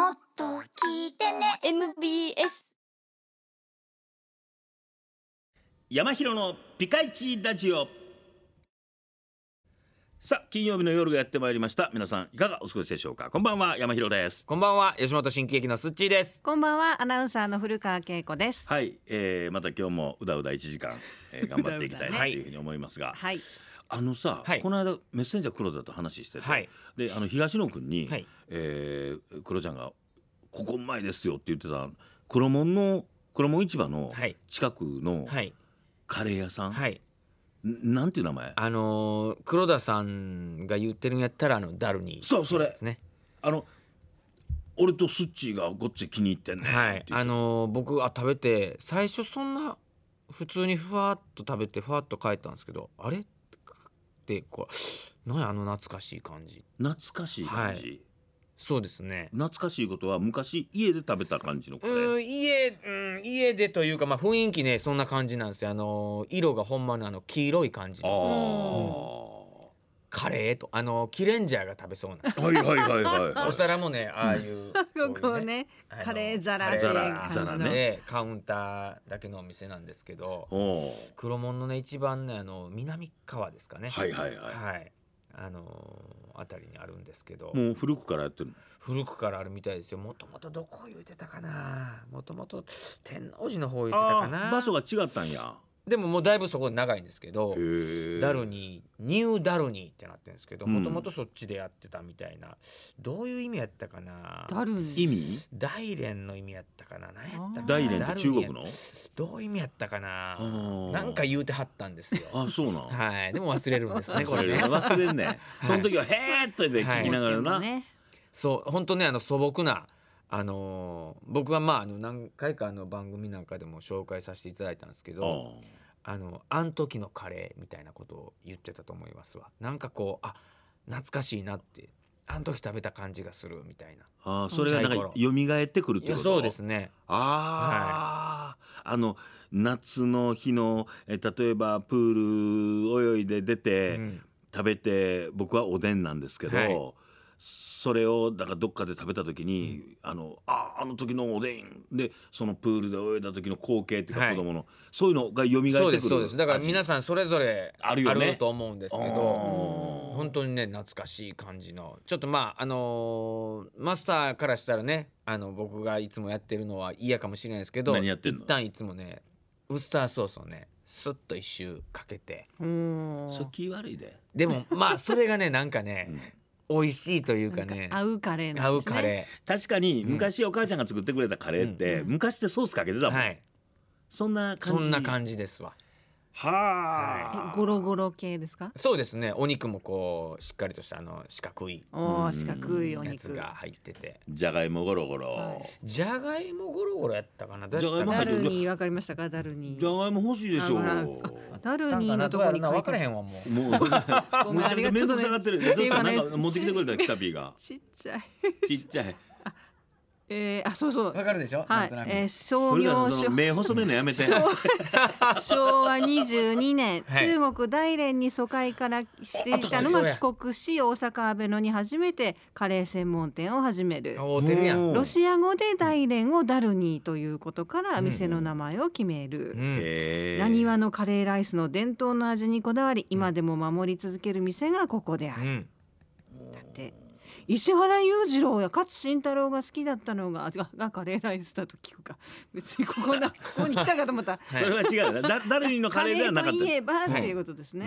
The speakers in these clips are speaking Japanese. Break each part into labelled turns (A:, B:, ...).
A: もっと聞いてね MBS
B: 山広のピカイチラジオさあ金曜日の夜がやってまいりました皆さんいかがお過ごしでしょうかこんばんは山広ですこんばんは吉本新喜劇のすっちーです
A: こんばんはアナウンサーの古川恵子です
B: はい、えー、また今日もうだうだ1時間、えー、頑張っていきたいなというふうに思いますが、はい、はいあのさ、はいこの間メッセンジャー黒田と話してて、はいであの東野君に、はいえー黒ちゃんが「ここうまいですよ」って言ってた黒門の黒門市場のは
C: い近くのはいカレー屋さん、はいなんていう名前あの黒田さんが言ってるんやったらあのダルニーそうそれですねあの俺とスッチーがこっち気に入ってんねはいてあの僕あ食べて最初そんな普通にふわっと食べてふわっと帰ったんですけどあれってこうなあの懐かしい感じ懐かしい感じ、はい、そうですね懐かしいことは昔家で食べた感じのカレー家、うん、家でというか、まあ、雰囲気ねそんな感じなんですよあの色がほんまのあの黄色い感じああ、うんカレーとあのキレンジャーが食べそうなはいはいはいはい、お皿もねああいう
A: ここうねカレー皿っ感じのね
C: カウンターだけのお店なんですけど黒門のね一番ねあの南川ですかねはいはいはいはいあのー、たりにあるんですけどもう古くからやってるの古くからあるみたいですよもともとどこ言うてたかなもともと天王寺の方言ってたかな場所が違ったんやでももうだいぶそこ長いんですけどダルニーニューダルニーってなってるんですけどもともとそっちでやってたみたいな、うん、どういう意味やったかなダル意味大連の意味やったかな何やったかな大連って中国のどういう意味やったかななんか言うてはったんですよあそうなんはいでも忘れるんですねこれね忘れんねその時は「へえ!」って聞きながらな、はい、そう本当ねあの素朴な「あの僕はまああの何回かあの番組なんかでも紹介させていただいたんですけどあのあの時のカレーみたいなことを言ってたと思いますわなんかこうあ懐かしいなってあの時食べた感じがするみたいな
B: あそれがなんか蘇ってくるってことそうですねああ、はい、あの夏の日のえ例えばプール泳いで出て、うん、食べて僕はおでんなんですけど、はいそれをだからどっかで食べた時に、あのああの時のおでんでそのプールで泳いだ時の光景っていうか子供の、そういうのが蘇ってくるそうですそうですだから皆
C: さんそれぞれああるよねと思うんですけど本当にね懐かしい感じのちょっとまああのーマスターからしたらねあの僕がいつもやってるのは嫌かもしれないですけど何やってんの一旦いつもねウスターソースをねスッと一周かけて
B: うん。悪いで
C: でもまあそれがねなんかね、美味しいというかね合
A: うカレーなん合うカレ
C: ー。確かに昔お母ちゃんが作ってくれたカレーって、うん昔ってソースかけてたもん、はい
A: そ
B: んな
C: 感そんな感じですわ
A: はあ、ゴロゴロ系ですか
C: そうですねお肉もこうしっかりとしたあの四角いおお四
A: 角いおや
C: つ肉が入っててじゃがいもゴロゴロ。じゃがいもゴロゴロやったかなじゃがいも入ルニ
A: ーわかりましたかダルニ
B: じゃがいも欲しいでしょう。あも
A: ダルニーのところにわからへんわ
B: もうう めちゃめちゃ面倒くさがってる。どうしたなんか持ってきてくれたキタピーが。ちっちゃいちっちゃい。
C: えー、あそうそうわかるでしょ
A: はい、えー、業
B: 目細めのやめて
A: 昭和22年、中国大連に疎開からしていたのが帰国し大阪阿部野に初めてカレー専門店を始めるロシア語で大連をダルニーということから店の名前を決める、なにわのカレーライスの伝統の味にこだわり今でも守り続ける店がここである、うん、だって石原裕次郎や勝慎太郎が好きだったのがががカレーライスだと聞くか 別にここな ここに来たかと思った、
C: それは違うだ誰にのカレーではなかったカレーといえばっていうこ
A: とですね、は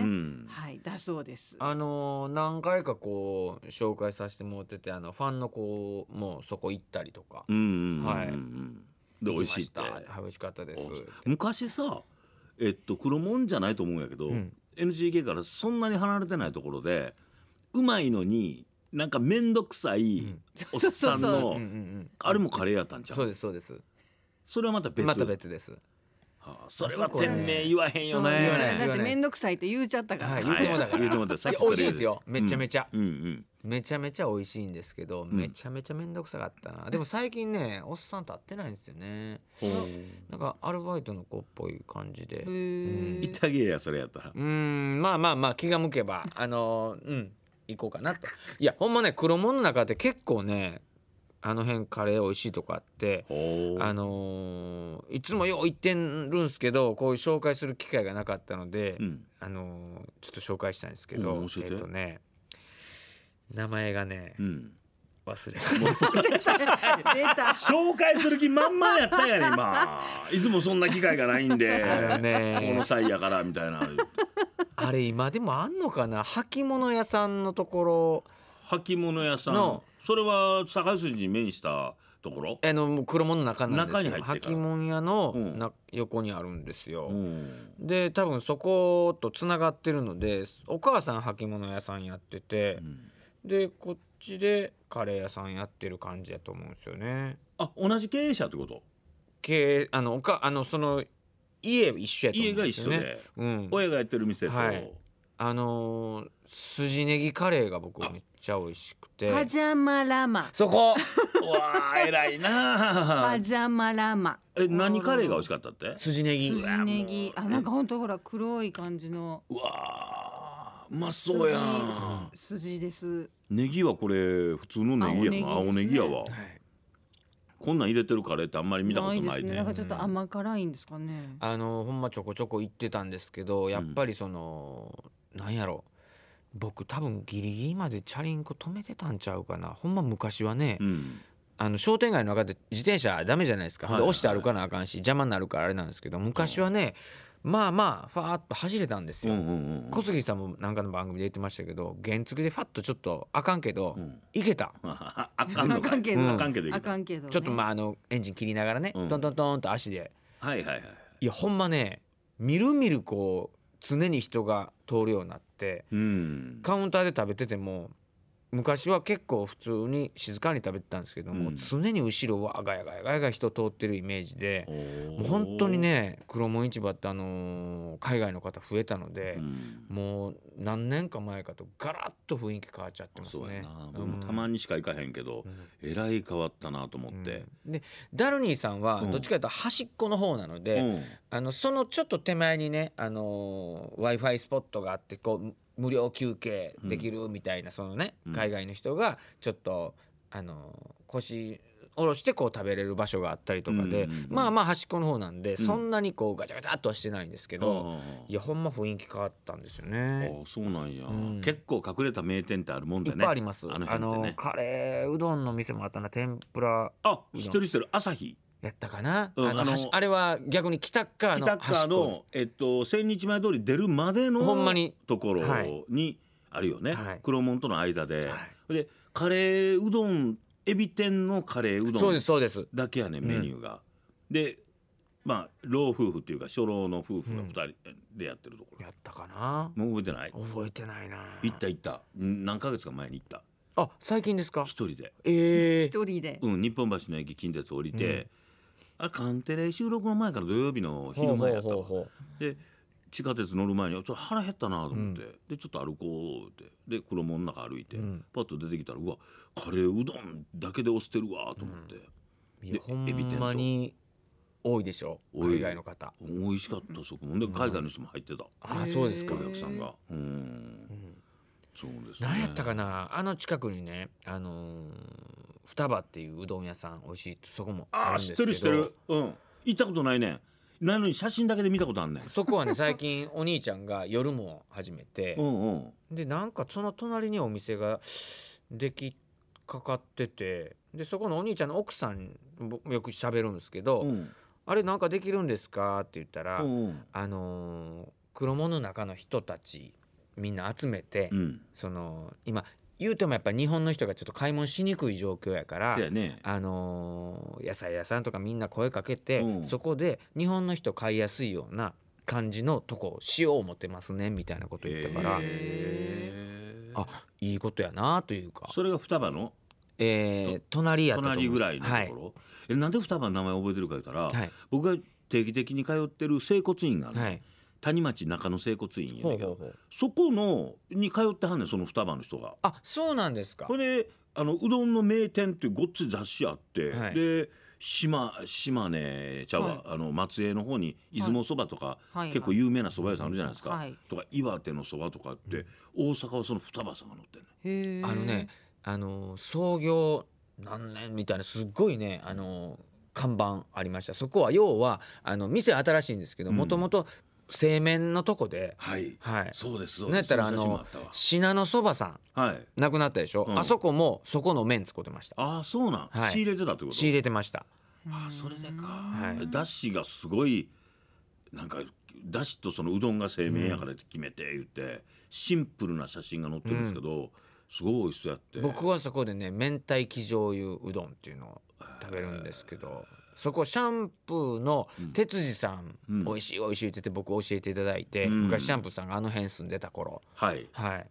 A: い、うんだそうで
C: すあのー何回かこう紹介させてもらっててあのファンの子もそこ行ったりとかうんうんうんはいで美味しいってはい美味しかったです
B: 昔さえっと黒もんじゃないと思うんやけど、うん NGK からそんなに離れてないところでうまいのになんか面倒くさいおっさんのあれもカレーやったんちゃうそうですそうですそれはまた別また別ですそれは店名言わへんよね
C: だって面
A: 倒くさいって言うちゃったから、言うても
C: だから言うてもださっ美味しいですよめちゃめちゃめちゃめちゃ美味しいんですけどめちゃめちゃ面倒くさかったなでも最近ねおっさんと会ってないんですよねなんかアルバイトの子っぽい感じでへーイやそれやったらうんまあまあまあ気が向けばあのうん行こうかなと いやほんまね黒門の中って結構ねあの辺カレー美味しいとこあってあのー、いつもよう行ってるんですけどこういう紹介する機会がなかったので、うん、あのー、ちょっと紹介したいんですけど、うん、えっ、ー、とね名前がね、うん、忘れ 紹介する気満々やったやね今いつもそんな機会が
B: ないんで、ね、この際やからみたいな
C: あれ今でもあんのかな履物屋さんのところ履物屋さんの
B: それは堺筋
C: に面したところえのも黒物の中なんですよ中に入って履物屋のうんな、横にあるんですよ、うんで多分そことつながってるのでお母さん履物屋さんやってて、でこっちでカレー屋さんやってる感じやと思うんですよねあ同じ経営者ってこと経営あのおかあのその家一緒やと思うんですよね、家が一緒で、うん、親がやってる店と、はい、あのー、筋ネギカレーが僕めっちゃ美味しくてパ
A: ジャマラマそこ わ
C: ー偉いなパジ
A: ャマラマ
C: え何カレーが美味しかったって筋ネ
B: ギ筋ネ
A: ギあなんか本当ほら黒い感じのうわ
B: うまそうやん
A: 筋です
B: ネギはこれ普通のネギやな、ね、青ネギやわ、は
A: い
C: こんなん入れてるカレーってあんまり見たことないね。なんかち
A: ょっと甘辛いんですかね。
C: あのほんまちょこちょこ行ってたんですけどやっぱりその、うん、なんやろ僕多分ギリギリまでチャリンコ止めてたんちゃうかなほんま昔はね、うん、あの商店街の中で自転車ダメじゃないですか、はいはいはい、で押して歩かなあかんし邪魔になるからあれなんですけど昔はね、うんまあまあファーッと走れたんですよ、うんうんうん、小杉さんもなんかの番組で言ってましたけど原付でファッとちょっとあかんけど、うん、いけた あかんのかいけど、うん、あかんけどあんけど、ね、ちょっとまああのエンジン切りながらね、うん、トントントンと足ではいはいはいいやほんまねみるみるこう常に人が通るようになって、うん、カウンターで食べてても昔は結構普通に静かに食べてたんですけども、うん、常に後ろはガヤガヤガヤが人通ってるイメージでもう本当にね黒門市場ってあのー、海外の方増えたので、うん、もう何年か前かとガラッと雰囲気変わっちゃってますね。僕もた
B: まにしか行かへんけど、うん、えらい変わったなと思って、
C: でダルニーさんはどっちかというと端っこの方なので、あのそのちょっと手前にね、あのー、w i f i スポットがあってこう無料休憩できるみたいな、そのね海外の人がちょっとあの腰下ろしてこう食べれる場所があったりとかで、まあまあ端っこの方なんで、そんなにこうガチャガチャっとはしてないんですけど、いやほんま雰囲気変わったんですよねあそうなんや、
B: 結構隠れた名店ってあるもんだねいっぱいありますあの,、
C: カレーうどんの店もあったな天ぷらあ一人一人朝日やったかな、うんあのあのあれは逆に北川の北川の、
B: えっと、千日前通り出るまでのほんまにところにあるよね、はい黒門との間で、はでカレーうどんエビ天のカレーうどそうでんすそうですだけやねメニューが、でまあ老夫婦っていうか初老の夫婦が二人でやってるところ、やったかなもう覚えてない覚えてないな行った行った何ヶ月か前に行ったあ最近ですか一人で、ええ一人で、うん、日本橋の駅近鉄降りて、あカンテレ収録の前から土曜日の昼前やったうで地下鉄乗る前にちょっと腹減ったなと思って、うん、でちょっと歩こうってで車の中歩いて、うん、パッと出てきたらうわカレーうどんだけで押してるわと思って、うん、でほんまに多いでしょ海外の方美
C: 味しかったそこもで海外の人も入ってた、あそうですかお客さんがうんそうです、ね、何やったかなあの近くにね、あのー、双葉っていううどん屋さん美味しいそこもあるんですけどあ知ってる知ってる
B: うん行ったことないねなのに写真だけで見たことあん
C: ねそこはね最近お兄ちゃんが夜も始めてうん、でなんかその隣にお店ができかかっててでそこのお兄ちゃんの奥さんもよく喋るんですけど、うん、あれなんかできるんですか?」って言ったら、うんうん、あのー、黒物の中の人たちみんな集めて、うん、その今言うてもやっぱ日本の人がちょっと買い物しにくい状況やからあの野菜屋さんとかみんな声かけて、そこで日本の人買いやすいような感じのとこしよう思ってますねみたいなこと言ったからあいいことやなというかそれが双葉のえー、隣や隣ぐらいのと
B: ころ、えなんで双葉の名前覚えてるか言ったら、僕が定期的に通ってる整骨院がある、はい谷町中野整骨院やけどそこのに通ってはんねんその双葉の人が。あそうなんですかこれあのうどんの名店ってごっつ雑誌あって、はい、で島島根ちゃうわ、はい、あの松江の方に出雲そばとか、はい、結構有名なそば屋さんあるじゃないですか、とか岩手のそばとかって大阪
C: はその双葉さんが乗ってんねあのねあの創業何年みたいなすっごいねあの看板ありましたそこは要はあの店新しいんですけどもともと製麺のとこで、はい、はい、そうですそうです。ったらあの信のそばさん、はい、なくなったでしょ、うん。あそこもそこの麺作ってました。ああ、そうなん、はい、仕入れてたってこと。仕入れてました。ああ、それでか。はい、だしがすごい
B: なんかだしとそのうどんが製麺やからって決めて言って、うん、シンプルな写真
C: が載ってるんですけど。うんすごい美味しそうやって僕はそこでね明太生醤油うどんっていうのを食べるんですけど、えーそこシャンプーの哲司さん、うん、美味しい美味しいって言って僕教えていただいて、うん、昔シャンプーさんがあの辺住んでた頃はい、は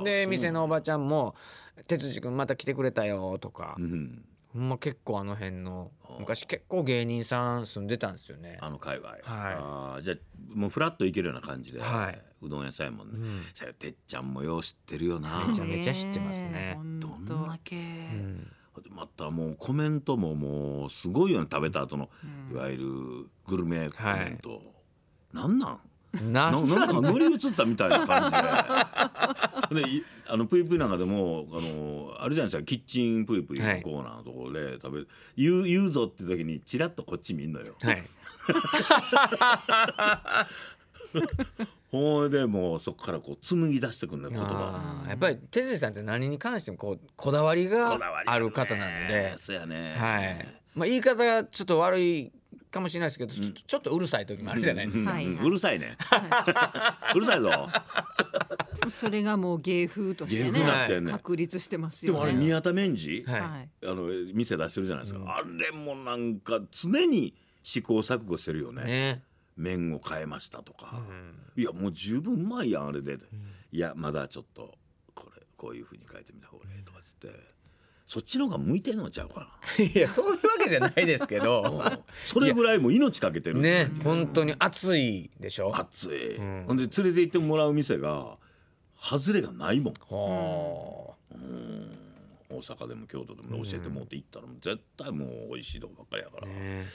C: い、で店のおばちゃんも「哲司君また来てくれたよ」とか、うん、ほんま結構あの辺の昔結構芸人さん住んでたんですよねあの界隈はいあ
B: じゃあもうフラッと行けるような感じで、はい、うどん屋さんもね、うん、てっちゃんもよう知ってるよなめちゃめちゃ知ってますねどん
C: だけ、うん
B: またもうコメントももうすごいよね食べた後の、いわゆるグルメコメント、はい、なんなんなんなんか乗り移ったみたいな感じで であのぷいぷいなんかでもあのあれじゃないですかキッチンぷいぷいのコーナーのところで食べはい、言う言うぞって時にちらっとこっち見んのよ。はい
C: ほいでもうそこからこう紡ぎ出してくるね言葉やっぱり哲司さんって何に関してもこうこだわりがある方なんでそうやね、はいまあ、言い方がちょっと悪いかもしれないですけど、うん、ちょっとうるさい時もあるじゃないですか、うるさいね、はい、うるさい ぞ
A: それがもう芸風としてねね確立してますよ、ね、でもあれ宮
B: 田ン治、はい、あの店出してるじゃないですか、うん、あれもなんか常に試行錯誤してるよねね面を変えましたとか、いやもう十分うまいやんあれで、いやまだちょっとこれこういうふうに変えてみた方がいいとかっつって。そっちの方が向いてんのちゃうか
C: な。いやそういうわけじゃないです
B: けど、うん、それぐらいも命かけてる
C: ね、本当に
B: 熱いでしょ。熱い。ほ、うんで連れて行ってもらう店が外れがないもん。はあ、うん。大阪でも京都でも教えてもって行ったら絶対もう美味しいとこばっかりやから。ね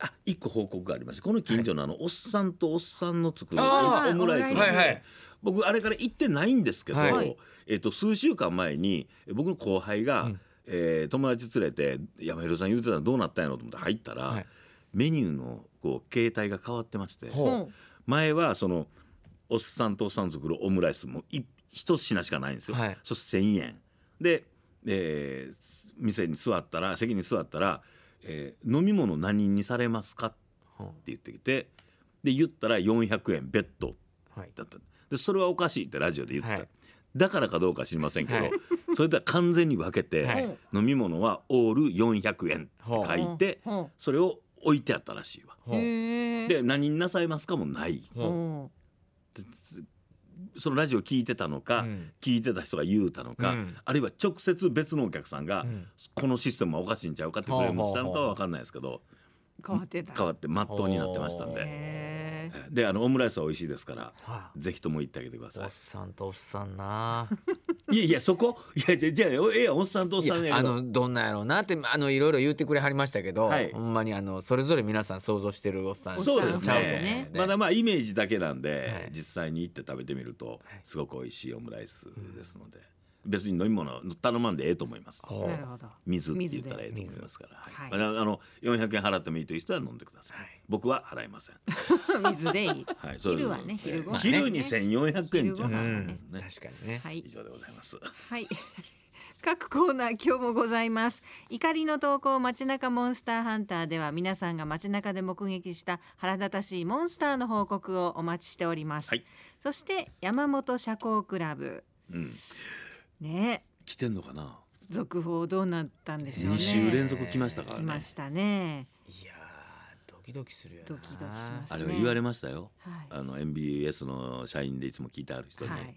B: あ一個報告がありましこの近所のあの、おっさんとおっさんの作るオムライスの、はいはい、僕あれから行ってないんですけど、はい、えーと、数週間前に僕の後輩が、うん、えー、友達連れて「山広さん言うてたらどうなったんやろ?」と思って入ったら、はい、メニューのこう形態が変わってまして、前はそのおっさんとおっさんの作るオムライスも一品しかないんですよ。はい、そして1,000円で、えー、店に座ったら席に座ったら「えー、飲み物何にされますか?」って言ってきてで言ったら400円ッドだった、でそれはおかしいってラジオで言った、はい、だからかどうか知りませんけど、はい、それでは完全に分けて、はい、飲み物はオール400円って書いて、それを置いてあったらしいわ。で何になさいますかもない。そのラジオ聞いてたのか、うん、聞いてた人が言うたのか、うん、あるいは直接別のお客さんが、このシステムはおかしいんちゃうかってクレームしたのかは分かんないですけど
C: 変わって変わってまっとうになってましたんで。
B: であのオムライスは美味しいですから、はあ、ぜひとも行ってあげてください。おっさんとおっさんないやいやそこ いやじゃじゃあええやおっさんとおっさんやあけど
C: のどんなんやろうなってあのいろいろ言ってくれはりましたけど、はいほんまにあのそれぞれ皆さん想像してるおっさんそうですねち
B: まだまあイメージだけなんで、はい実際に行って食べてみるとすごく美味しいオムライスですので、別に飲み物頼まんでええと思いますなるほど水って言ったらええと思いますから、はいはい、あの四百円払ってもいいという人は飲んでください、はい、僕は払いません
A: 水でいい、はい、昼はね昼ご飯、ね、昼に1
C: 4 0円じゃん、ね、確かにね、
A: はい、以上でございますはい 各コーナー今日もございます怒りの投稿街中モンスターハンターでは皆さんが街中で目撃した腹立たしいモンスターの報告をお待ちしております、はい、そして山本社交クラブ、うんね
B: 来てんのかな
A: 続報どうなったんでしょうね二週連続来ましたから来ましたねいやードキドキするよなドキドキしま
C: すあれは言
B: われましたよはいあの MBS の社員でいつも聞いてある人に、はい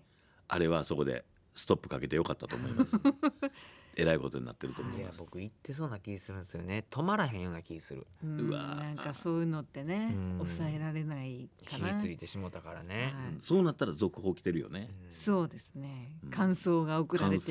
B: あれはそこで
C: ストップかけてよかったと思います えらいことになってると思います。僕行ってそうな気するんですよね。止まらへんような気する。うわ。なんかそういうのってね、抑
A: えられない
C: かな。火ついてしもたからね、はい。そうなったら続報来てるよね。
A: そうですね。感想が送られて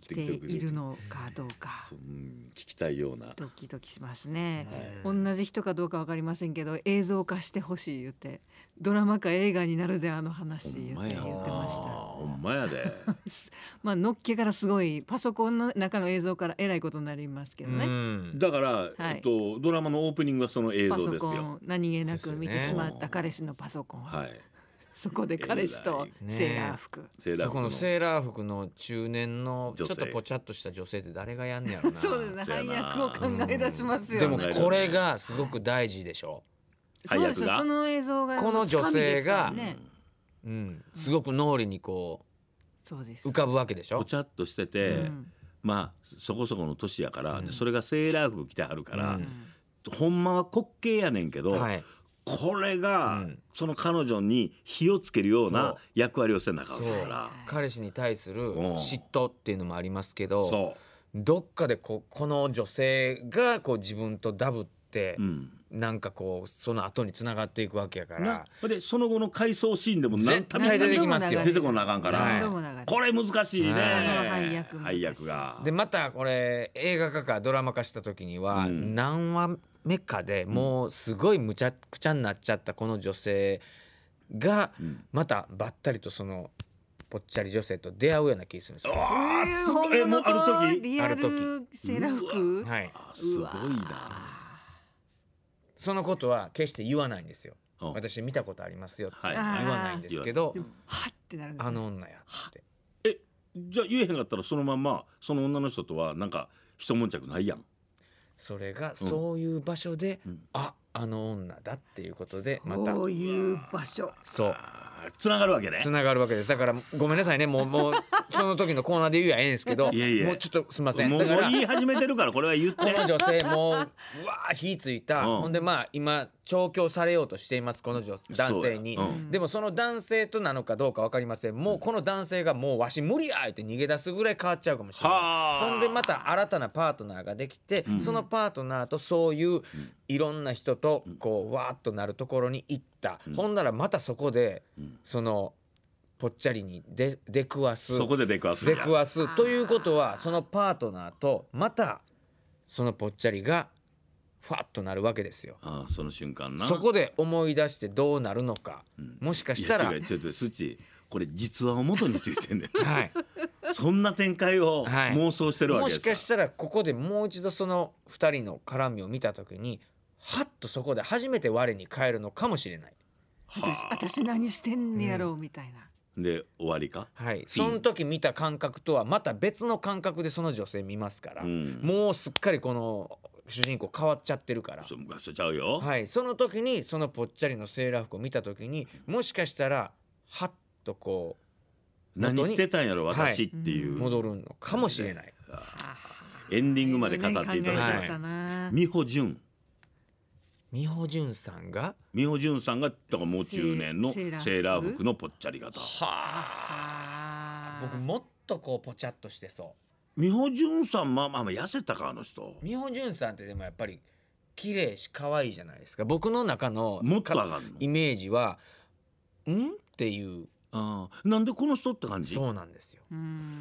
A: 来ているのかどうか。うん、
B: 聞きたいような。ド
A: キドキしますね。はい、同じ人かどうかわかりませんけど、映像化してほしい言ってドラマか映画になるであの話言ってましたほ
B: んまやで
A: まあのっけからすごいパソコンの中の映像からえらいことになりますけど
B: ねだから、はい、えっと、ドラマのオープニングはその映像ですよ
A: 何気なく見てしまった彼氏のパソコン、はいそこで彼氏と
C: セーラー服、ね、そこのセーラー服の中年のちょっとぽちゃっとした女性って誰がやんねやろなそうですね配役を考
A: え出しますよね、う
C: ん、でもこれがすごく大事でしょう配役がその映像がこの女性が、すごく脳裏にこう、浮
B: かぶわけでしょ。ぽちゃっとしてて、うん、まあそこそこの年やから、それがセーラー服着てはるから、ほんまは滑稽やねんけど、はい、これが、その彼女に火をつけるような役割をせなあかんか
C: ら彼氏に対する嫉妬っていうのもありますけど、どっかでここの女性がこう自分とダブって、うん、なんかこうその後につながっていくわけやから
B: でその後の回
C: 想シーンでも何ため出てきますよ出てこなあかんから、はい、これ難しいね、はい、配役がでまたこれ映画化かドラマ化した時には、うん、何話目かでもうすごいむちゃくちゃになっちゃったこの女性が、うん、またばったりとそのぽっちゃり女性と出会うような気するんですよ。ある時ある時セラフ、はい、すごいな。そのことは決して言わないんですよ。私見たことありますよって言わないんですけど、はってなるんです、ね、あの女やって。え、
B: じゃあ言えへんかったらそのままその女の人とはなんか一悶着ないやん。
C: それがそういう場所で、うん、ああの女だっていうことでまたそういう場所そうつながるわけねつながるわけですだからごめんなさいねもうもう その時のコーナーで言うやええんですけどいやいやもうちょっとすみませんもう言い始めてるからこれは言ってこの女性もううわ火ついた、うん、ほんでまあ今調教されようとしていますこの女男性に、うん、でもその男性となのかどうか分かりませんもうこの男性がもうわし無理や言って逃げ出すぐらい変わっちゃうかもしれないほんでまた新たなパートナーができて、うん、そのパートナーとそういういろんな人とこうわーっとなるところに行った、うん、ほんならまたそこでそのぽっちゃりに出出くわすそこで出くわす出くわすということはそのパートナーとまたそのぽっちゃりがふわっとなるわけですよああその瞬間なそこで思い出してどうなるのか、
B: うん、もしかしたらちょっとスチこれ実話を元についてんねはい
C: そんな展開を妄
B: 想してるわけですか、
C: はい、もしかしたらここでもう一度その2人の絡みを見た時にはっとそこで初めて我に返るのかもしれない、
A: 私私何してんねやろうみたいな、
C: うん、で終わりかはいその時見た感覚とはまた別の感覚でその女性見ますから、うん、もうすっかりこの主人公変わっちゃってるからそ昔ちゃうよはいその時にそのぽっちゃりのセーラー服を見た時にもしかしたらはっとこ
B: う何してたんやろ私っていう、
C: はい、戻るのかもしれないエンディングまで語っていただきまた、い、美穂潤美穂潤さん
B: が美穂潤さんがだからもう中年のセーラー服のぽっちゃり型はあ
C: 僕もっとこうぽちゃっとしてそう美穂潤さんまあまあ痩せたかあの人美穂潤さんってでもやっぱり綺麗し可愛いじゃないですか僕の中のもっとがのイメージは「ん?」っていうああなんでこの人って感じそうなんですよ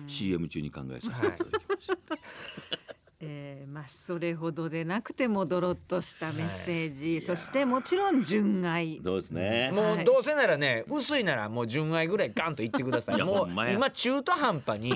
B: CM 中に考えさせていただきました、は
A: いえー、まあそれほどでなくてもドロッとしたメッセージ、はい、そしてもちろん純愛
C: どうですね、もうどうせならね薄いならもう純愛ぐらいガンと言ってくださいもう今中途半端に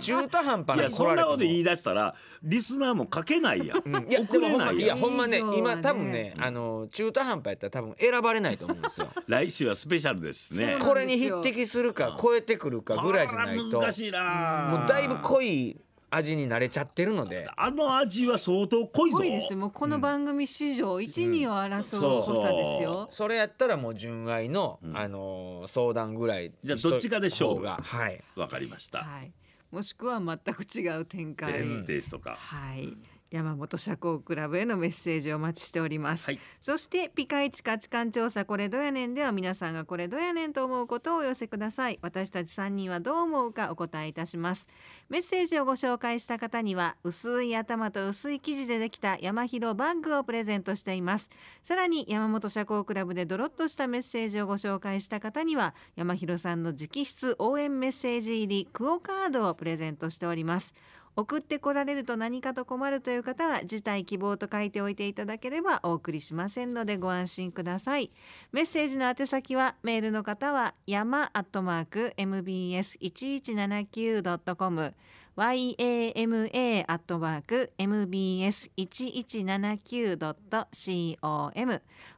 C: 中途半端にそんなこと言い出したらリスナーも書けないやん、うん、いや送れないやほんまね、ね、今多分ね、うん、あの中途半端やったら多分選ばれないと思うんですよ 来週はスペシャルですねこれに匹敵するか超えてくるかぐらいじゃないと難しいなもうだいぶ濃い味に慣れちゃってるので
B: あの味は相当濃
A: いぞ濃いですもうこの番組史上一、うん、二を争う濃さですよ
C: それやったらもう純愛の、うん、あのー、相談ぐらいじゃあどっちかでしょうがはいわかりました、
A: はい、もしくは全く違う展開うん、ですとかはい山本社交クラブへのメッセージをお待ちしております、はい、そしてピカイチ価値観調査これどやねんでは皆さんがこれどやねんと思うことをお寄せください私たち三人はどう思うかお答えいたしますメッセージをご紹介した方には薄い頭と薄い生地でできた山広バッグをプレゼントしていますさらに山本社交クラブでドロッとしたメッセージをご紹介した方には山広さんの直筆応援メッセージ入りクオカードをプレゼントしております送ってこられると何かと困るという方は辞退希望と書いておいていただければお送りしませんのでご安心くださいメッセージの宛先はメールの方は山アットマーク mbs1179.com yama アットマーク mbs1179.com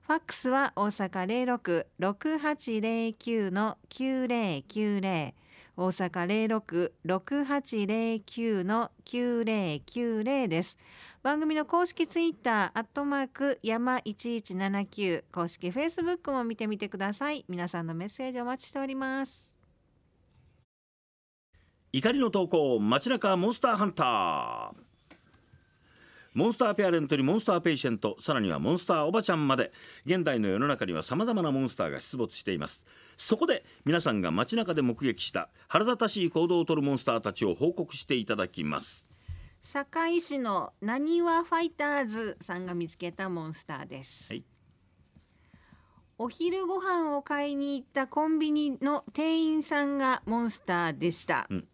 A: ファックスは大阪066809の9090大阪066809の9090です。番組の公式ツイッター、アットマーク、山1179、公式フェイスブックも見てみてください。皆さんのメッセージお待ちしております。
B: 怒りの投稿、街中モンスターハンター。モンスターペアレントにモンスターペイシェントさらにはモンスターおばちゃんまで現代の世の中にはさまざまなモンスターが出没していますそこで皆さんが街中で目撃した腹立たしい行動をとるモンスターたちを報告していただきます
A: 堺市のなにわファイターズさんが見つけたモンスターです、はいお昼ご飯を買いに行ったコンビニの店員さんがモンスターでした、うん、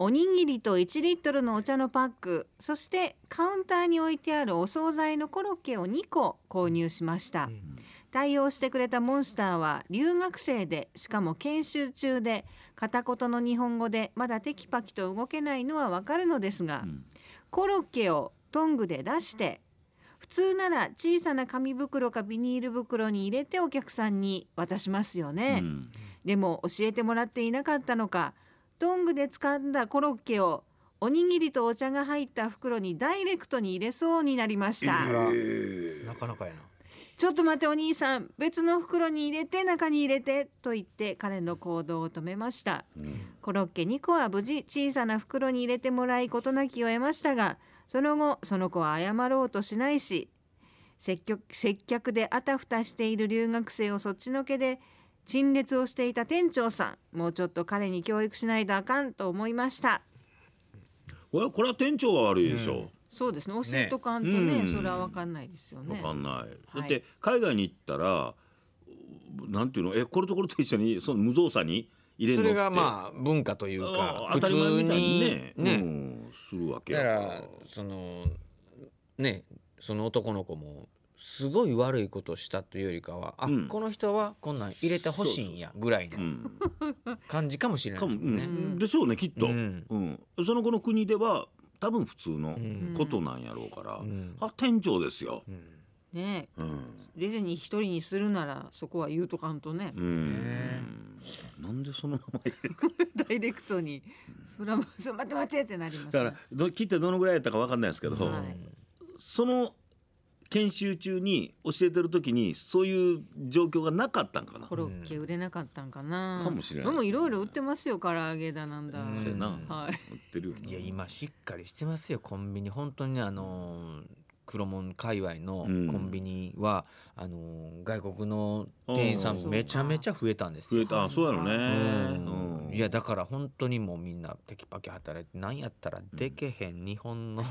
A: おにぎりと1リットルのお茶のパックそしてカウンターに置いてあるお惣菜のコロッケを2個購入しました、対応してくれたモンスターは留学生でしかも研修中で片言の日本語でまだテキパキと動けないのはわかるのですが、うん、コロッケをトングで出して普通なら小さな紙袋かビニール袋に入れてお客さんに渡しますよね、うん、でも教えてもらっていなかったのかトングで掴んだコロッケをおにぎりとお茶が入った袋にダイレクトに入れそうになりました、
C: えー、なかなかやな
A: ちょっと待ってお兄さん別の袋に入れて中に入れてと言って彼の行動を止めました、うん、コロッケ2個は無事小さな袋に入れてもらい事なきを得ましたがその後その子は謝ろうとしないし接客接客であたふたしている留学生をそっちのけで陳列をしていた店長さんもうちょっと彼に教育しないとあかんと思いました
B: これこれは店長が悪いでしょ、うん、
A: そうですね教えとかんとね、ね、それは分かんないですよね分かん
B: ない、だって海外に行ったらなんていうのえこれとこれと一緒にその無造作に入れるのそれがまあ文化というか当たり前みたいにねね、うん、するわけだか
C: らそのねその男の子もすごい悪いことをしたというよりかは、うん、あこの人はこんなん入れてほしいんやぐらいの感じかもしれないですね、うん、でしょうねきっと、う
B: ん、その後の国では多分普通のことなんやろうから、あ店長ですよ、ね、うん、
A: レジに一人にするならそこは言うとかんとね。うん、
B: なんでそのまま
A: ダイレクトにそれはそれ待って待ってってなります、
B: ね、だからど切ってどのぐらいやったかわかんないですけど、はい、その研修中に教えてる時にそういう状況がなかったんかなコロ
A: ッケ売れなかったんかな、かもしれないでもいろいろ売ってますよ唐揚げだなんだ、うん、
C: はい、売ってるよいや今しっかりしてますよコンビニ本当にあのー黒門界隈のコンビニは、うん、あの外国の店員さんめちゃめちゃ増えたんですよ。増えたそうやろね、うん、いやだから本当にもうみんなテキパキ働いてなんやったらでけへん日本の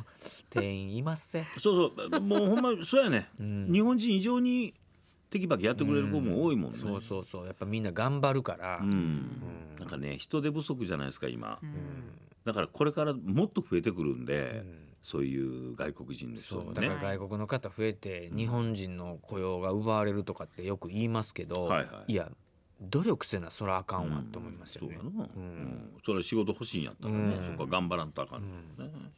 C: 店員いません。そうそうもうほんまそうやね、日本人異常にテキパキやってくれる子も多いもんね、うん、そうそ
B: うそうやっぱみんな頑張るから、うん、なんかね人手不足じゃないですか今、うん、だからこれからもっと増えてくるんで、うんそういう外国人の人、ね、だから外
C: 国の方増えて日本人の雇用が奪われるとかってよく言いますけど、はいはい、いや努力せなそらあかんわと思いますよね。うん、そうやな、うん、それ仕事欲しいんやったら
B: ね、うん、そこは頑張らんとあかんね、うん、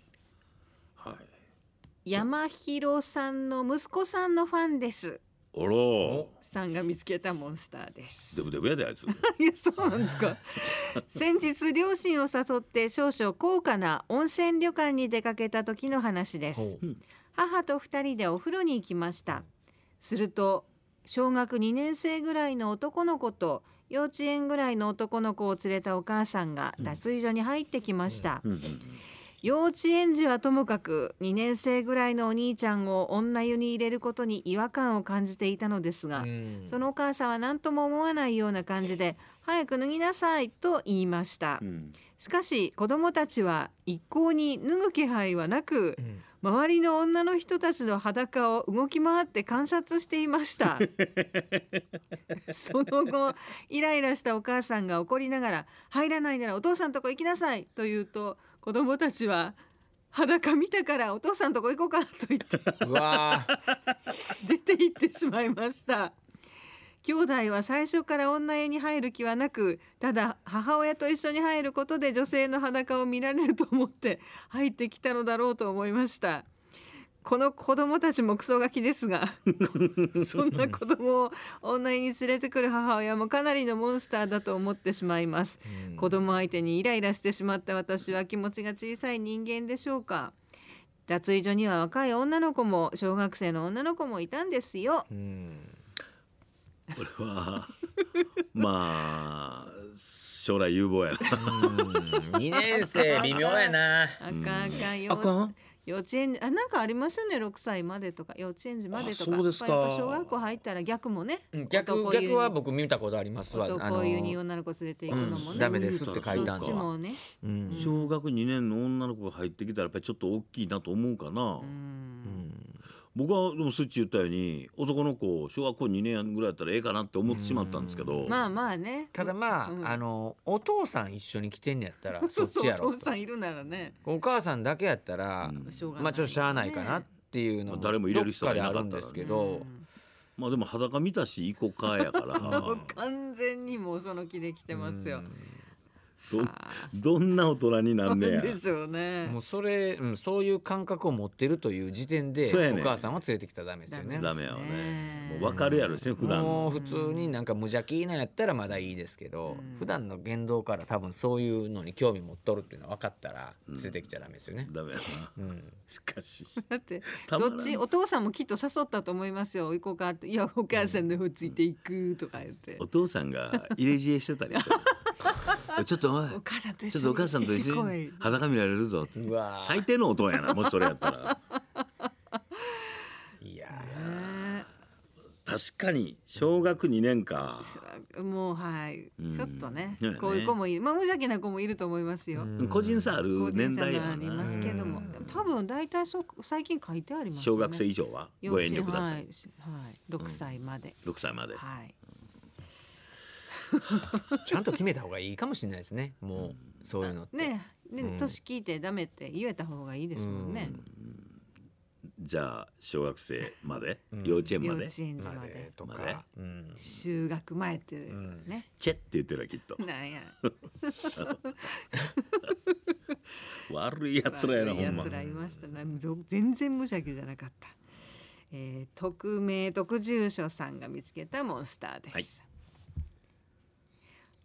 B: はい。
A: 山広さんの息子さんのファンです。
B: あら
A: さんが見つけたモンスターで
B: すでもでもやであいつ いやそうなんですか 先
A: 日両親を誘って少々高価な温泉旅館に出かけた時の話です母と2人でお風呂に行きましたすると小学2年生ぐらいの男の子と幼稚園ぐらいの男の子を連れたお母さんが脱衣所に入ってきました、うんうんうん幼稚園児はともかく2年生ぐらいのお兄ちゃんを女湯に入れることに違和感を感じていたのですが、うん、そのお母さんは何とも思わないような感じで「早く脱ぎなさい」と言いました、うん、しかし子どもたちは一向に脱ぐ気配はなく、うん、周りの女の人たちの裸を動き回って観察していました その後イライラしたお母さんが怒りながら「入らないならお父さんとこ行きなさい」と言うと「子供たちは裸見たからお父さんとこ行こうかと言ってわ出て行ってしまいました兄弟は最初から女湯に入る気はなくただ母親と一緒に入ることで女性の裸を見られると思って入ってきたのだろうと思いましたこの子供たちもクソガキですが
B: そんな子
A: 供を女に連れてくる母親もかなりのモンスターだと思ってしまいます、うん、子供相手にイライラしてしまった私は気持ちが小さい人間でしょうか脱衣所には若い女の子も小学生の女の子もいたんですよ、うん、
B: これはまあ将来有望やな2年生微妙やなあ
C: かんあかん
A: よあかん幼稚園あなんかありますよね6歳までとか幼稚園児までとかそうですか小学校入ったら逆もね、うん、逆逆は
C: 僕見たことありますわ男湯に
A: 女の子連れていくのもね、うん、ダメですって書いたんすわ、ね
C: うん、小
B: 学2年の女の子が入ってきたらやっぱりちょっと大きいなと思うかな、うん僕はでもスッチ言ったように男の子小学校2年ぐらいだったらええかなって思ってしまったんですけ
C: どま
A: あまあねただまあ、うん、
C: あのお父さん一緒に来てんやったら そっちやろお父さんいるならねお母さんだけやったら、うん、まあちょっとしゃあないかなっていうのも、誰も入れる人はいなかったですけど、まあでも裸見たし行こかやから
A: 完全にもうその気で来てますよ。
B: どどんな大人になんねやです
C: よねもうそれ、うん、そういう感覚を持ってるという時点で、ねお母さんは連れてきたらダメですよねダメやわ
B: ね
C: もう分かるやろしね普段もう普通になんか無邪気なやったらまだいいですけど、うん普段の言動から多分そういうのに興味持っとるっていうのは分かったら連れてきちゃダメですよね。ダメやなうんしかしだっ
A: てどっちお父さんもきっと誘ったと思いますよ行こうかっていやお母さんの方ついていくとか言ってお
B: 父さんが入れ知恵してたりするちょっとお
C: 母さんと一緒にちょっとお母さんと一緒に裸
B: 見られるぞって最低の音やなもしそれやったら いや確かに小学2年か、
A: もうはい、うんちょっとねねこういう子もいるまあ無邪気な子もいると思いますよ、うん個人
B: 差ある年代やありますけども、うんも
A: 多分大体そう最近書いてありますよね小学生以
B: 上は
C: ご遠慮くださはいはい、
A: 6歳まで、
C: 6歳まで、はい ちゃんと決めた方がいいかもしれないですねもう、そういうのって
A: ねね、うん、年聞いてダメって言えた方がいいですもんね、
C: じゃあ小
B: 学生まで、幼稚園まで幼稚園児までとか、
A: 就学前って
B: ね、チェって言ってるきっと なんや悪いやつらやなほんまらい
A: ましたな全然無邪気じゃなかった、えー、匿名特住所さんが見つけたモンスターです、はい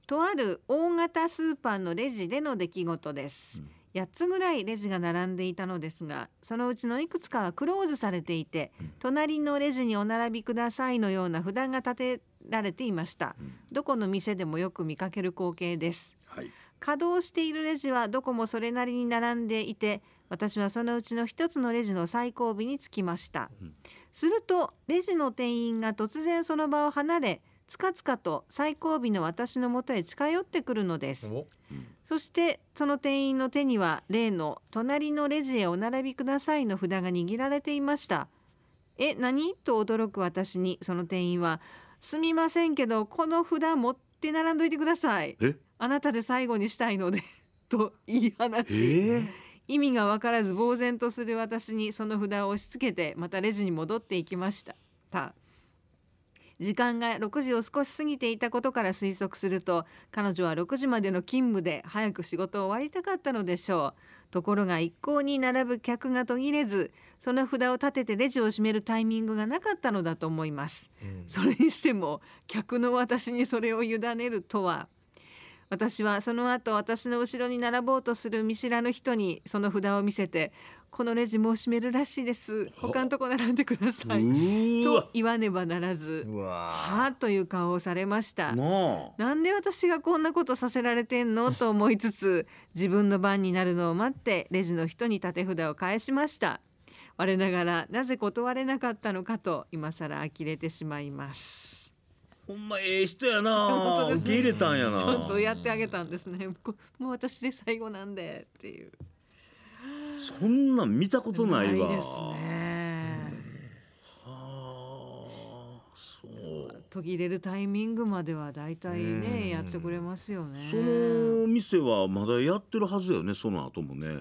A: とある大型スーパーのレジでの出来事です、うん、8つぐらいレジが並んでいたのですがそのうちのいくつかはクローズされていて、隣のレジにお並びくださいのような札が立てられていました、どこの店でもよく見かける光景です、はい、稼働しているレジはどこもそれなりに並んでいて私はそのうちの一つのレジの最後尾に着きました、するとレジの店員が突然その場を離れつかつかと最後尾の私のもとへ近寄ってくるのです、うん、そしてその店員の手には例の「隣のレジへお並びください」の札が握られていましたえ何と驚く私にその店員は「すみませんけどこの札持って並んどいてください」あなたで最後にしたいので と言い放ち、えー、意味が分からず呆然とする私にその札を押し付けてまたレジに戻っていきました。た時間が6時を少し過ぎていたことから推測すると彼女は6時までの勤務で早く仕事を終わりたかったのでしょうところが一向に並ぶ客が途切れずその札を立ててレジを閉めるタイミングがなかったのだと思います、うん、それにしても客の私にそれを委ねるとは私はその後私の後ろに並ぼうとする見知らぬ人にその札を見せてこのレジもう閉めるらしいです他のとこ並ん
B: でください
A: と言わねばならずはあという顔をされました
B: な
A: んで私がこんなことさせられてんのと思いつつ 自分の番になるのを待ってレジの人に立て札を返しました我ながらなぜ断れなかったのかと今更呆れてしまいます
B: ほんまええ人や
A: な、ね、受け入れたんやなちょっとやってあげたんですねもう私で最後なんでってい
B: うそんな見たことないわ。ないです
A: ね。途切れるタイミングまではだいたいねやってくれますよね。そ
B: の店はまだやってるはずよね。その後もね。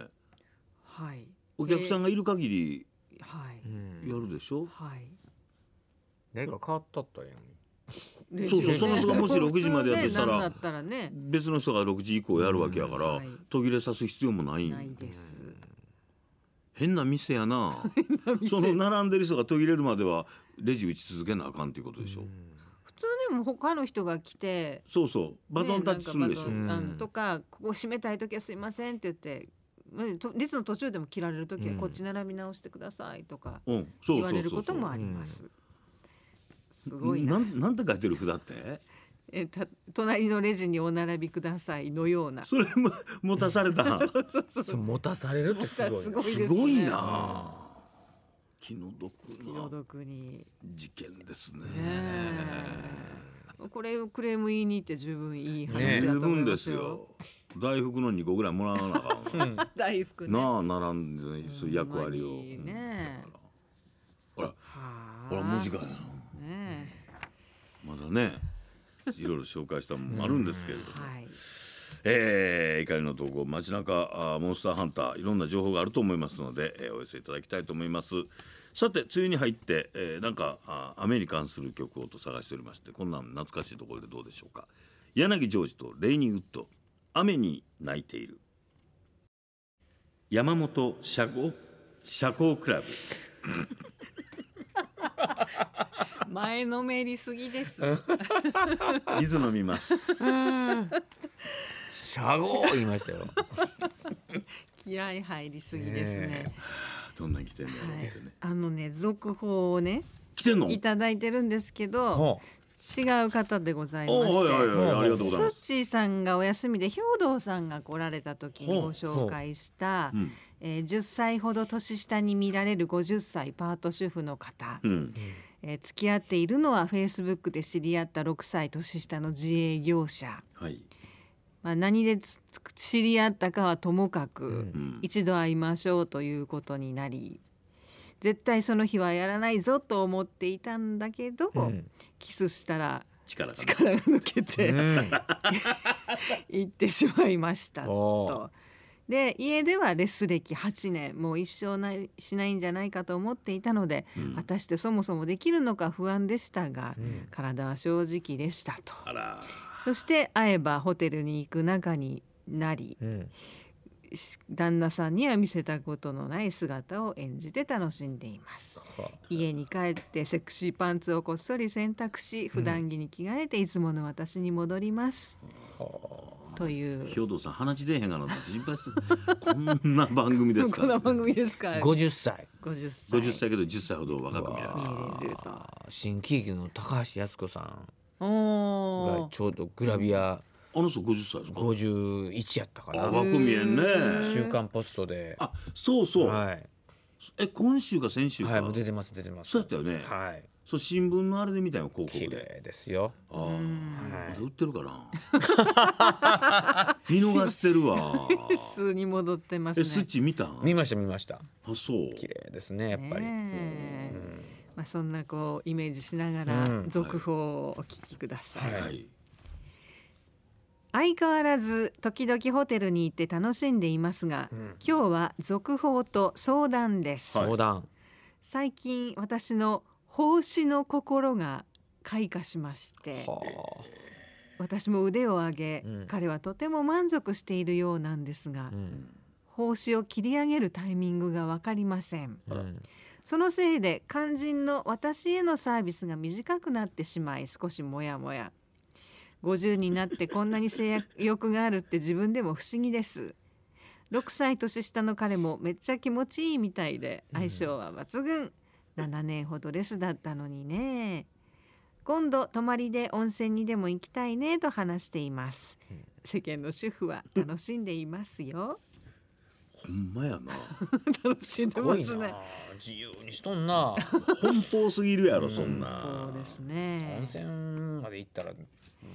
C: はい。お客さんが
B: いる限り、はい。やるでしょ。
C: はい。何か変わったったやん。そうそうその人がもし6時までやってたら
B: 別の人が6時以降やるわけやから途切れさす必要もないんです変な店やな その並んでる人が途切れるまではレジ打ち続けなあかんっていうことでしょう
A: 普通でも他の人が来てそう
B: そうバトンタッチするでしょ、ね、と
A: かここ閉めたい時はすいませんって言って列の途中でも切られる時はこっち並び直してくださいとか言われることもあります、すごいな
B: なんて書いてる札って
A: えた隣のレジにお並びくださいのようなそれ
B: も持たされた そうそうそう持たされるってすごいすごい,、ね、すごいな気の毒気の毒に事件ですね、ね、
A: これをクレーム言いに行って十分いい話だと思いますよ、
B: ね大福の2個ぐらいもらわなか 大福、ね、なあ並んで、ね、そう役割を、
C: ね、
B: ほらほら無時間やね、まだね いろいろ紹介したのもあるんですけれども。えー、怒りの投稿街中あモンスターハンターいろんな情報があると思いますので、えー、お寄せいただきたいと思いますさて梅雨に入って、えー、なんかあ雨に関する曲をと探しておりましてこんなん懐かしいところでどうでしょうか柳ジョージとレイニーウッド雨に泣いている山本社交社交クラブ
A: 前のめりすぎです。
B: 水飲みます。しゃ言いましたよ。
A: 気合入りすぎですね。
B: どんな来てんだろうってね、はい、
A: あのね続報をね来てんのいただいてるんですけど、はあ違う方でございまして、す。さんがお休みで兵藤さんが来られた時にご紹介した、うん、えー、10歳ほど年下に見られる50歳パート主婦の
C: 方、うん、
A: えー、付き合っているのはフェイスブックで知り合った6歳年下の自営業者、はい、まあ、何で知り合ったかはともかく、うん、一度会いましょうということになり絶対その日はやらないぞと思っていたんだけど、うん、キスしたら力が抜けて、うん、行ってしまいましたと。で家ではレス歴8年もう一生ないしないんじゃないかと思っていたので、うん、果たしてそもそもできるのか不安でしたが、うん、体は正直でしたとそして会えばホテルに行く仲になり、うん、旦那さんには見せたことのない姿を演じて楽しんでいます家に帰ってセクシーパンツをこっそり洗濯し普段着に着替えていつもの私に戻ります。という兵
B: 藤さん鼻血出へんがな心配する
C: こんな番組ですか、こんな番
A: 組ですか50歳50
C: 歳50歳けど10歳ほど若く見られる新喜劇の高橋靖子さん
A: が
C: ちょうどグラビア、あの人50歳ですか51やったかな若見えんね「週刊ポストで」あそうそう、はい、え今週か先週かはいもう出てます出て
B: ますそうやったよねはいそう新聞のあれで見たよ広告で。綺麗ですよ。ああ、まだ売ってるかな。見逃してるわ。
A: 普 通に戻ってますね。えスッ
C: チ見た？見ました見ました。あそう。綺麗ですねやっぱり。
B: ね
A: うまあそんなこうイメージしながら、続報をお聞きください。はいはい相変わらず時々ホテルに行って楽しんでいますが、うん、今日は続報と相談です、はい、最近私の奉仕の心が開花しまして、はあ、私も腕を上げ、うん、彼はとても満足しているようなんですが、うん、奉仕を切り上げるタイミングが分かりません、うん、そのせいで肝心の私へのサービスが短くなってしまい少しモヤモヤ50になってこんなに性欲があるって自分でも不思議です6歳年下の彼もめっちゃ気持ちいいみたいで相性は抜群、7年ほどレスだったのにね今度泊まりで温泉にでも行きたいねと話しています世間の主婦は楽しんでいますよ
B: ほんまやな 楽しんでますね自由にしとんな奔放すぎるやろそんな、うん、そうですね温泉
C: まで行ったら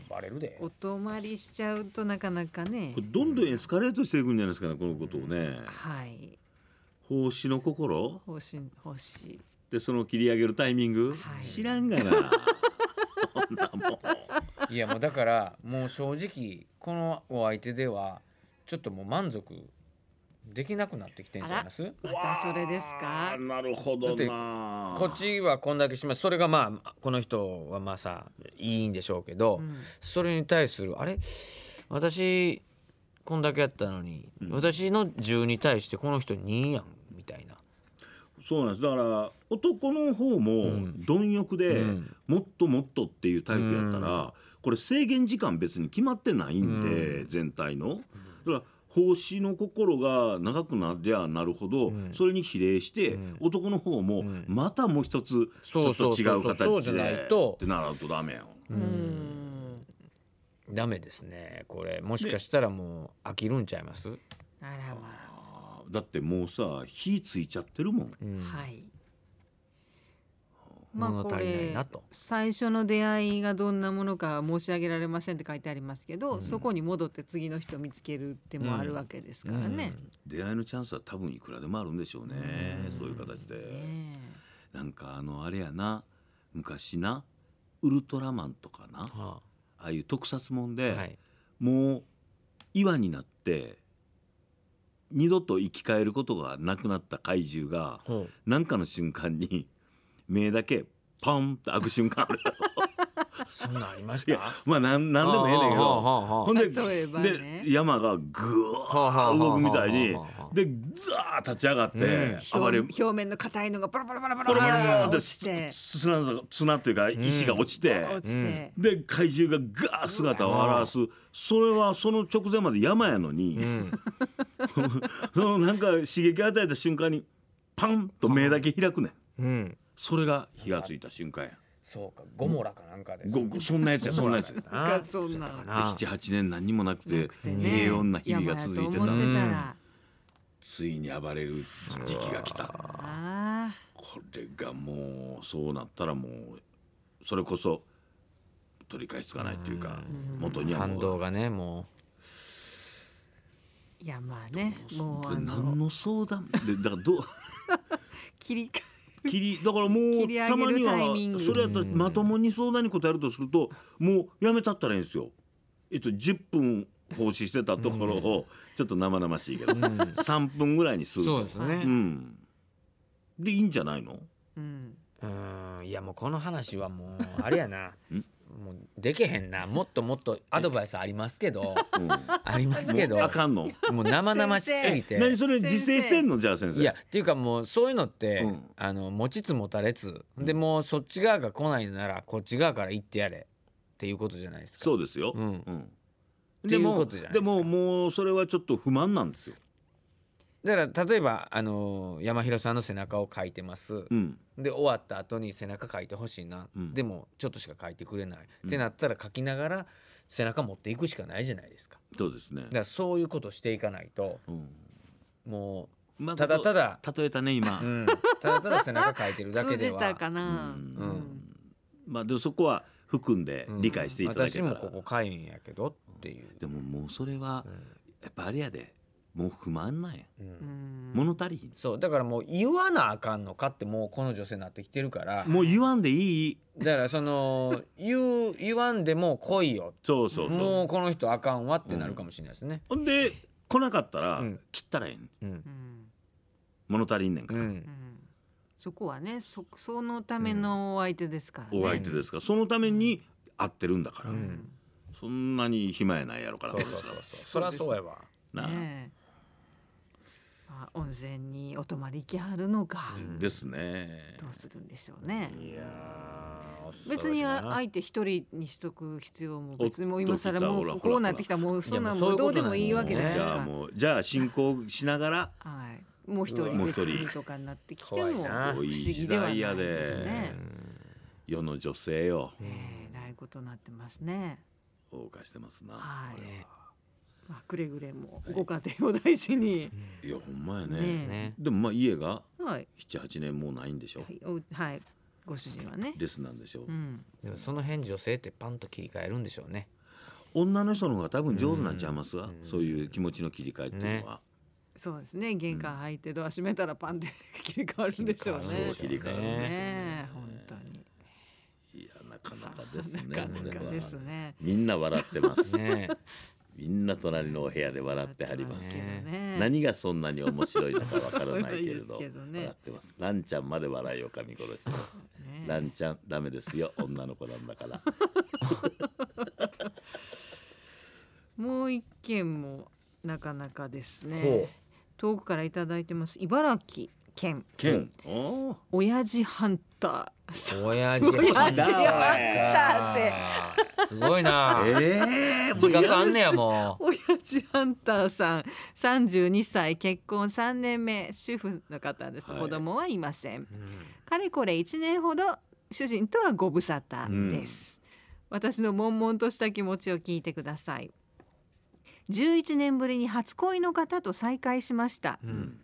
A: バレるでお泊まりしちゃうとなかなかね
B: どんどんエスカレートしていくんじゃないですかねこのことをね、うん、はい奉仕の心
A: 奉仕奉仕
B: でその切
C: り上げるタイミング、はい、
B: 知らんがな
C: いやもうだからもう正直このお相手ではちょっともう満足できなくなってきてんじゃないます
B: またそれですかなるほど
C: こっちはこんだけしますそれがまあこの人はまあさいいんでしょうけど、うん、それに対するあれ私こんだけやったのに、うん、私の10に対してこの人2やんそうなんですだから男の
B: 方も貪欲で、もっともっとっていうタイプやったら、これ制限時間別に決まってないんで、全体の。だから奉仕の心が長くなりゃなるほど、それに比例して、男の方もまたもう一つちょっと違う形でっ
C: てなるとダメよ。ダメですねこれもしかしたらもう飽きるんちゃいます
A: あらまあ
B: だってもうさ火ついちゃってるもん、うん、はいまあこれ
A: 最初の出会いがどんなものか申し上げられませんって書いてありますけど、うん、そこに戻って次の人を見つけるってもあるわけですからね、
B: うん、出会いのチャンスは多分いくらでもあるんでしょうね、そういう形で、ね、なんかあのあれやな昔なウルトラマンとかな、はあ、ああいう特撮もんで、はい、もう岩になって二度と生き返ることがなくなった怪獣が何、うん、かの瞬間に目だけパンって開く瞬間ある
C: そんなありま
B: したまあなんなんでもええねんけどほんで,、ね、で山がぐー動くみたいにでザー立ち上がって、うん、暴れ表
A: 面の硬いのがパラパラパラパラパラって
B: 砂砂というか石が落ちてで怪獣がガー姿を現す、それはその直前まで山やのに、そのなんか刺激与えた瞬間にパンと目だけ開くねん、うん、それが火がついた瞬間や
C: そうかゴモラかなんかで、うごそんなやつやそんなやつやそんな78年何
B: にもなくて平穏な日々が続いてたついに暴れる時期が来たこれがもうそうなったらもうそれこそ取り返しつかないというか元には
C: 戻る反動がねもう
A: いやまあねも
B: う何
C: の相談でだからどう
B: 切り切りだからもうたまにはそれやったらまともに相談に答えるとするともうやめたったらいいんですよ。えっと10分奉仕してたところをちょっと生々しいけど3
C: 分ぐらいにするそうですね、うん、でいいんじゃないのうんいやもうこの話はもうあれやなもうできへんなもっともっとアドバイスありますけど、うん
A: ありますけどあか
C: んのもう生々しすぎて何それ自制してんのじゃあ先生いやっていうかもうそういうのって、うんあの持ちつ持たれつでもうそっち側が来ないならこっち側から行ってやれっていうことじゃないですかそうですよ、うんうんっていうことじゃないですかでももうそれはちょっと不満なんですよだから例えばあのー山広さんの背中を書いてます、うんで終わった後に背中書いてほしいな、うんでもちょっとしか書いてくれない、ってなったら書きながら背中持っていくしかないじゃないですかそうですねだからそういうことしていかないとうんもうまあただただ、例えたね今、うん、ただただ背中書いてるだけ通でじはた
A: かなうう
B: んまあでもそこは含んで理解していただけたら、私もここ書
C: いんやけどっていう、でももうそれはやっぱあれやでもう不満なんや、うん、物足りひんそうだからもう言わなあかんのかってもうこの女性になってきてるからもう言わんでいいだからその 言う言わんでも来いよそうそうもうこの人あかんわってなるかもしれないですね、ほ、うんで来なかったら、切ったらええ、うん、
B: 物足りんねんから、
A: そこはねそそのためのお相手ですから、
B: ね、お相手ですからそのために会ってるんだから、そんなに暇やないやろからそうそうそうそりゃそうやわ
C: なあ、
A: ねまあ、温泉にお泊まり行きはるのか、
B: ですねどうするんでしょうねいや別に相
A: 手一人にしとく必要も別にもう今更もうこうなってきたもうそんなもうどうでもいいわけじゃないですか
B: じゃあ進行しながら、は
A: い、もう一人別にとかになってきても不思議ではないですね
B: 世の女性よ、
A: えー、ないことなってますね謳歌してますな、はいまあ、くれぐれもご家庭を大事に、
B: い、やほんまやねねでもまあ家が78年もうないんでしょ、はい
A: はいご主人はねレスなんでしょう、うん、
B: でもその辺女性っ
C: てパンと切り替えるんでしょうね
B: 女の人の方が多分上手なんちゃいますわ、そういう気持ちの切り替えっていうのは、ね、
A: そうですね玄関入ってドア閉めたらパンって切り替わるんでしょうね切り替わるんでねね
B: 本当にいやなかなかですね なかなかですねみんな笑ってますねみんな隣のお部屋で笑ってはります、ね、何がそんなに面白いのかわからないけれどね、笑ってますランちゃんまで笑いを噛み殺してます、ね、ランちゃんダメですよ女の子なんだから
A: もう一件もなかなかですね遠くから頂いてます茨城剣剣親父ハンタ
C: ー親父ハンターってすごいなええー、自覚あんねやも
A: う親父ハンターさん三十二歳結婚三年目主婦の方です、はい、子供はいません、うん、かれこれ一年ほど主人とはご無沙汰です、うん、私の悶々とした気持ちを聞いてください11年ぶりに初恋の方と再会しました、うん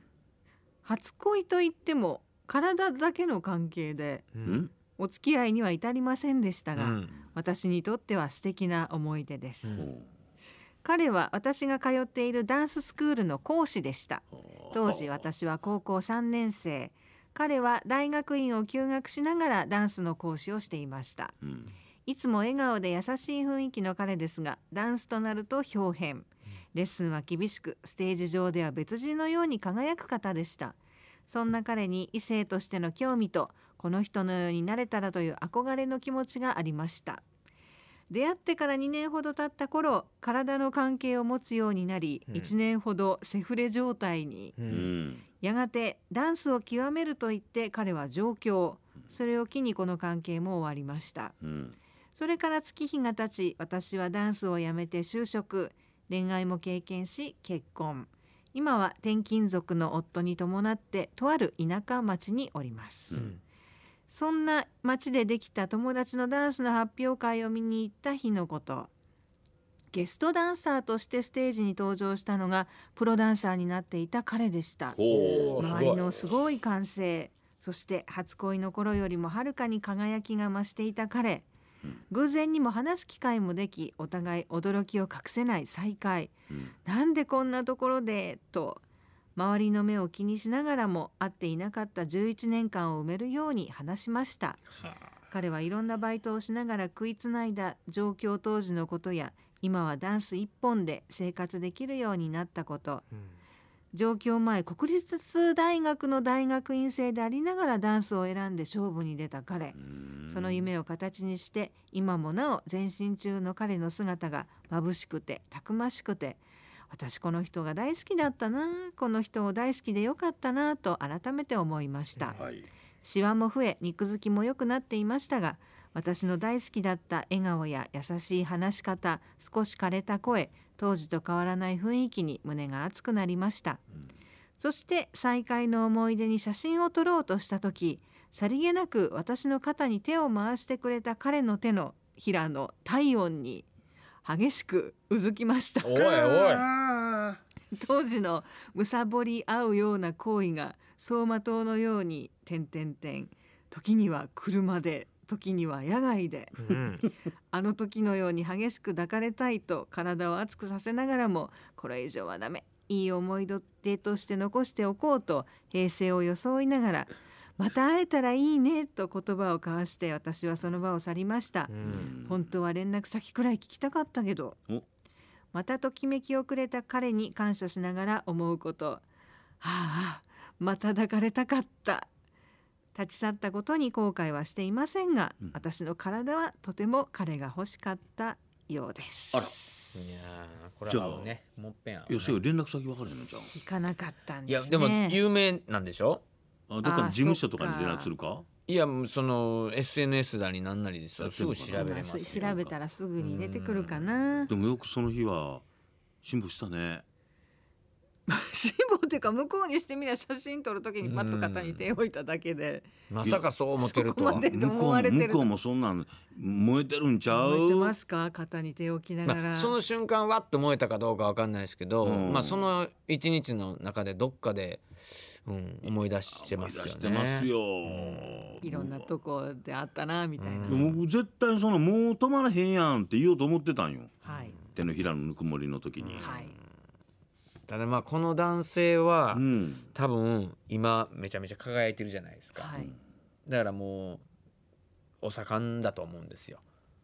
A: 初恋といっても体だけの関係で、うん、お付き合いには至りませんでしたが、うん、私にとっては素敵な思い出です、うん、彼は私が通っているダンススクールの講師でした当時私は高校3年生彼は大学院を休学しながらダンスの講師をしていました、いつも笑顔で優しい雰囲気の彼ですがダンスとなると表変レッスンは厳しくステージ上では別人のように輝く方でしたそんな彼に異性としての興味とこの人のようになれたらという憧れの気持ちがありました出会ってから2年ほど経った頃体の関係を持つようになり、1年ほどセフレ状態に、うん、やがてダンスを極めると言って彼は上京それを機にこの関係も終わりました、うん、それから月日が経ち私はダンスをやめて就職恋愛も経験し結婚今は転勤族の夫に伴ってとある田舎町におります、うん、そんな町でできた友達のダンスの発表会を見に行った日のことゲストダンサーとしてステージに登場したのがプロダンサーになっていた彼でした周りのすごい歓声そして初恋の頃よりもはるかに輝きが増していた彼うん、偶然にも話す機会もできお互い驚きを隠せない再会、うん、なんでこんなところでと周りの目を気にしながらも会っていなかった11年間を埋めるように話しました、はあ、彼はいろんなバイトをしながら食いつないだ状況当時のことや今はダンス一本で生活できるようになったこと、うん上京前国立大学の大学院生でありながらダンスを選んで勝負に出た彼その夢を形にして今もなお前進中の彼の姿が眩しくてたくましくて私この人が大好きだったなこの人を大好きでよかったなと改めて思いました、はい、シワも増え肉付きも良くなっていましたが私の大好きだった笑顔や優しい話し方少し枯れた声当時と変わらない雰囲気に胸が熱くなりました、うん、そして再会の思い出に写真を撮ろうとした時さりげなく私の肩に手を回してくれた彼の手の平の体温に激しくうずきましたおいおい当時のむさぼり合うような行為が走馬灯のように点々点時には車で時には野外で、うん、あの時のように激しく抱かれたいと体を熱くさせながらもこれ以上はダメいい思い出として残しておこうと平成を装いながらまた会えたらいいねと言葉を交わして私はその場を去りました、うん、本当は連絡先くらい聞きたかったけどまたときめきをくれた彼に感謝しながら思うことはああまた抱かれたかった立ち去ったことに後悔はしていませんが、うん、私の体はとても彼が欲しかったようです
C: あらいやこれはねもっぺん、ね、いやそれ連絡先わかるのじゃん聞かなかったんです、ね、いやでも有名なんでしょあどっかの事務所とかに連絡するかいやその SNS だになんなりですすぐ調べれます
A: 調べたらすぐに出てくるかな
C: でもよくその日は辛抱したね
A: 辛抱っていうか向こうにしてみりゃ写真撮る時にパッと肩に手を置いただけで
B: まさかそう思ってるとは
A: 向こう向こうも
C: そんなん燃えてるんちゃう燃えて
A: ますか肩に手を置きながら、まあ、その
C: 瞬間わっと燃えたかどうかわかんないですけど、うん、まあその一日の中でどっかで、うん、思い出してますよねしてます
A: よ、うん、いろんなとこであったなみたいな、うん、
B: 僕絶対そのもう止まらへんやんって言おうと思ってたんよ、はい、手のひらのぬくもりの時に、はい
C: ただまあこの男性は、うん、多分今めちゃめちゃ輝いてるじゃないですか、はい、だからもうお盛んだと思うんですよ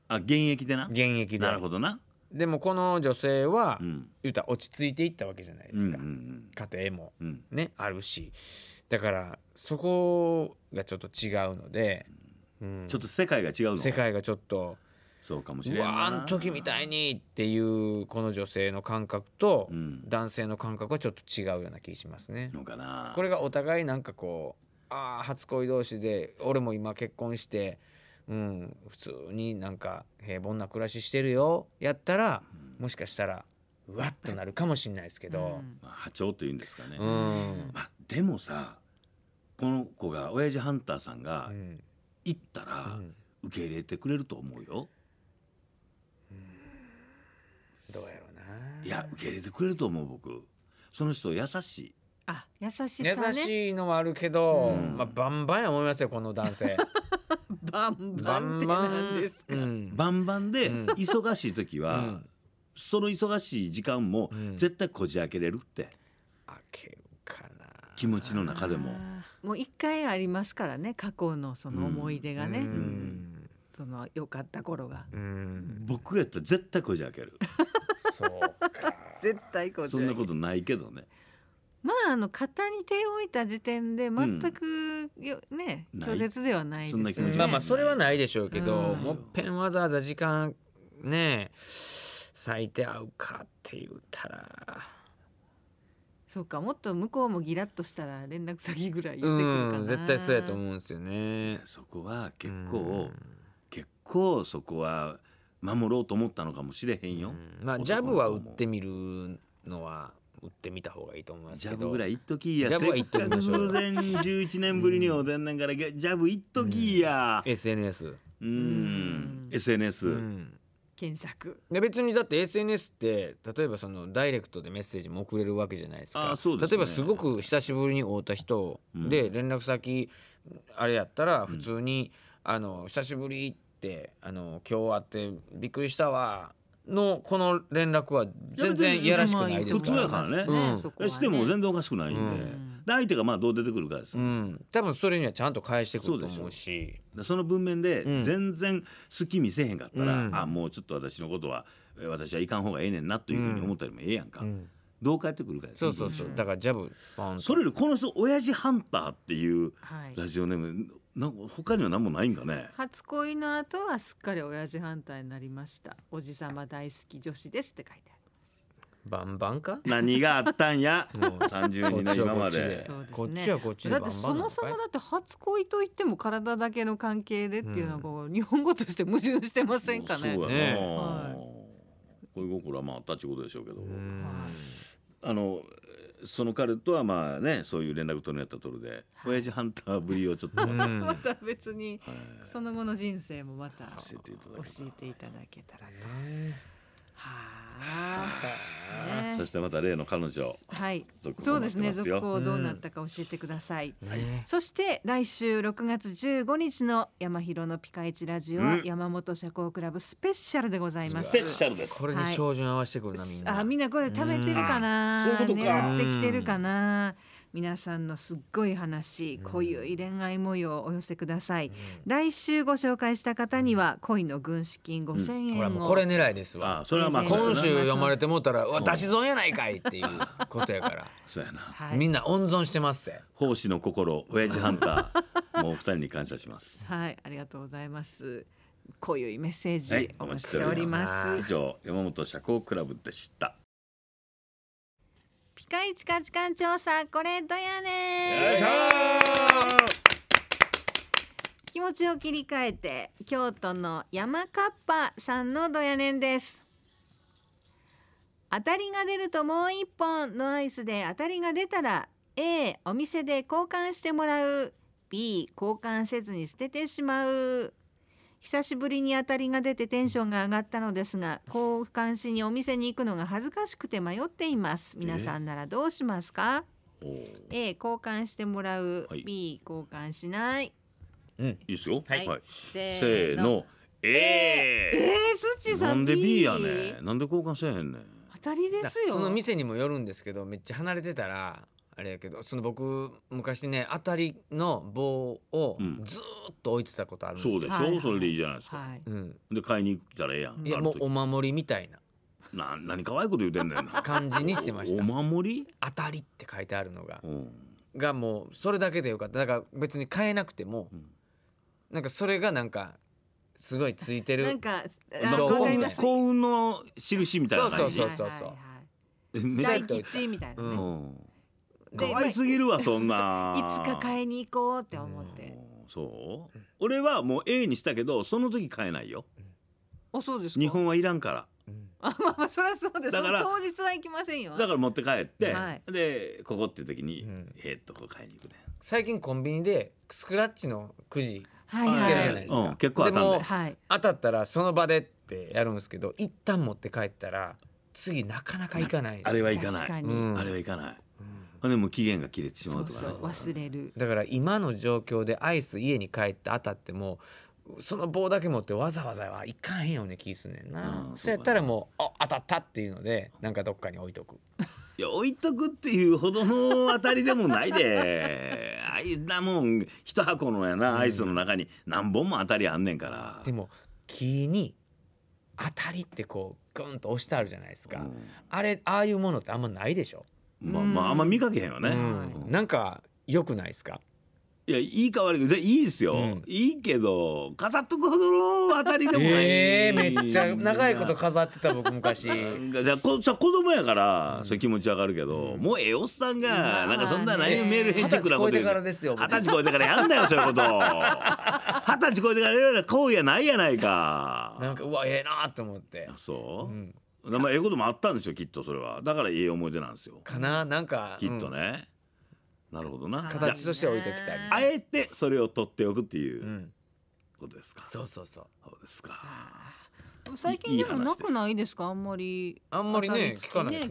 C: あ現役でな現役でなるほどなでもこの女性は、うん、言うたら落ち着いていったわけじゃないですか、うんうんうん、家庭もね、うん、あるしだからそこがちょっと違うので、うん、ちょっと世界が違うの世界がちょっとそうかもしれんなあん時みたいにっていうこの女性の感覚と男性の感覚はちょっと違うような気しますね。のかなこれがお互いなんかこうああ初恋同士で俺も今結婚して、うん、普通になんか平凡な暮らししてるよやったら、もしかしたらうわっとなるかもしれないですけど、
B: まあ、波長というんですかね、うんまあ、でもさこの子が親父ハンターさんが行ったら受け入れてくれると思うよ。
C: どうやろうないや受け入れてくれると思う僕その人優しいあ優し優さねしいのはあるけど、うんまあ、バンバンや思いますよこの男性 バンバンって何んですかうんバンバンで忙しい時は、うん
B: その忙しい時間も絶対こじ開けれるって、開けるかな気持ちの中でも
A: もう一回ありますからね過去のその思い出がね、うんその良かった頃が
B: うん僕やったら絶対こじ開ける そうか絶対こじそんなことないけどね
A: まああの型に手を置いた時点で全くよ、ね拒絶ではないですよねまあまあそれはな
C: いでしょうけど、もっぺんわざわざ時間ね咲いて合うかって言ったら
A: そうかもっと向こうもギラッとしたら連絡先ぐらい言ってくるかな、うん、絶対そうやと
C: 思うんですよねそこは
B: 結構、うん構そこは守ろうと思ったのかもしれへんよ、
C: うん、まあジャブは打ってみるのは打ってみた方がいいと思いますジャブぐらいいっときやジャブはいっときましょ偶然
B: 11年ぶりにおでんなんからジャブいっときや、SNS うん SNS、
C: 検索で別にだって SNS って例えばそのダイレクトでメッセージも送れるわけじゃないですか、ね、例えばすごく久しぶりに会うた人で連絡先あれやったら普通に、あの久しぶりってってあの今日会ってびっくりしたわのこの連絡は全然いやらしくないですから、普通やからねうんね、しても全
B: 然おかしくないんで、うん、
C: 相手がまあどう出てくるかです、うん、多分それにはちゃんと返してくると思うし
B: その文面で全然好き見せへんかったら、うん、あもうちょっと私のことは私はいかん方がええねんなというふうに思ったりもええやんか。うんどう返ってくるか、ね、そうそうそうだからジャブそれよりこの人親父ハンターっていうラジオネーム、なんか他には何もないん
C: かね
A: 初恋の後はすっかり親父反対になりましたおじさま大好き女子ですって書いてある
C: バンバンか何があったんやもう30人の今までそうですねこっちはこっちでだってそもそもだ
A: って初恋と言っても体だけの関係でっていうのはこう、日本語として矛盾してませんかねそうやな、は
C: い
B: 恋心はまああったちゅことでしょうけど、あのその彼とはまあねそういう連絡取るやったと取るで、はい、親父ハンターぶりをちょっとま
C: た別に、は
A: い、その後の人生もまた教えていただけたらと。は
B: あ、そしてまた例の彼女、はい、そうですね続報どうなっ
A: たか教えてください、うん、そして来週6月15日の山広のピカイチラジオは山本社交クラブスペシャルでございます、スペシャルですこれに照
C: 準合わせてくるなみんな、は
A: い、あみんなこれ食べてるかな、うん、そういうことか狙ってきてるかな、うん皆さんのすっごい話、こういう恋愛模様をお寄せください、うん、来週ご紹介した方には恋の軍資金5 0円、うん、これ狙
C: いですわそれはまあ今週読まれてもうたら私損やないかいっていうことやからそうやな、はい、みんな
B: 温存してます奉仕の心親父ハンター もう二人に感謝します
C: はいあ
A: りがとうございますこういうメッセージお待ちしております、はい、以
B: 上山本社交クラブでした
A: 近い地価地間調査これどやね気持ちを切り替えて京都の山かっぱさんのどやねんです当たりが出るともう一本のアイスで当たりが出たら A お店で交換してもらう B 交換せずに捨ててしまう久しぶりに当たりが出てテンションが上がったのですが交換しにお店に行くのが恥ずかしくて迷っています皆さんならどうしますか A 交換してもらう、はい、B 交換しない
B: うんいいですよはい、はい、せーの
C: えー、え
A: ー、スッチさんなんで B やね
C: なんで交換せへんねん
A: 当たりですよその店
C: にもよるんですけどめっちゃ離れてたらあれやけどその僕昔ね当たりの棒をずっと置いてたこと
B: あるんですよ、そうでしょ、はい、それでいいじゃないですか、はい、うん、で買いに行来たらええやんいやも
C: うお守りみたいな
B: な何可愛いこと言ってんだよな感じにしてましたお守り当たりって書いてあるのが、う
C: ん、がもうそれだけでよかっただから別に買えなくても、うん、なんかそれがなんかすごいついてるなん
A: か幸運の
C: 印みたいな感じそうそうそうそう、はいはいはい大吉みたいなね、うん、
A: かわいすぎ
B: るわそんな いつか買
A: いに行こうって思って、
B: うん、そう、うん、俺はもう A にしたけどその時買えないよ、うん、あそうです日本はいらんから、う
A: ん、あまあそりゃそうですだから当日は行きませんよだから
B: 持って帰って、はい、でここっていう時に、
C: えっとこ買いに行くね最近コンビニでスクラッチのくじはいはい、うん、結構当たん、ね、はい、当たったらその場でってやるんですけど一旦持って帰ったら次なかなか行かないあれは行かない、うん、あれは行かないほでも期限が切れてしまうとか、そうそう忘れるだから今の状況でアイス家に帰って当たってもその棒だけ持ってわざわざはいかんへんよね気すんねんな、うん、そうやったらもう「あ当たった」っていうのでなんかどっかに置いとくいや置いとくっていうほどの当たり
B: でもないで あいなもん一箱のやなアイスの中に何本
C: も当たりあんねんから、でも気に当たりってこうグンと押してあるじゃないですか、うん、あれああいうものってあんまないでしょまあまああんま見かけへんよね、うんなんか良くないですかいやいいか悪いかでいいですよ、うんいいけど飾っとくほどのあたりでもないええめっちゃ長いこと飾ってた僕昔じゃ
B: あこじゃ子供やから、そういう気持ちわかるけど、
C: もうええおっさんが、なんかそんな何もメール返二事十く歳なこ超えてからですよ二十歳超えてからやんなよ そういうこと二十
B: 歳超えてからやるよう行為やないやないか
C: なんかうわええなと思ってあ
B: そう、うん名前ええこともあったんですよきっとそれはだからいい思い出なんですよ
C: かななんかきっと
B: ね、うん、なるほどな形として置いときたいあえてそれを取っておくっていう
C: ことですか、うん、そうそうそうそうですか
A: 最近でもなくないですかあんまりあんまりね聞
B: かないで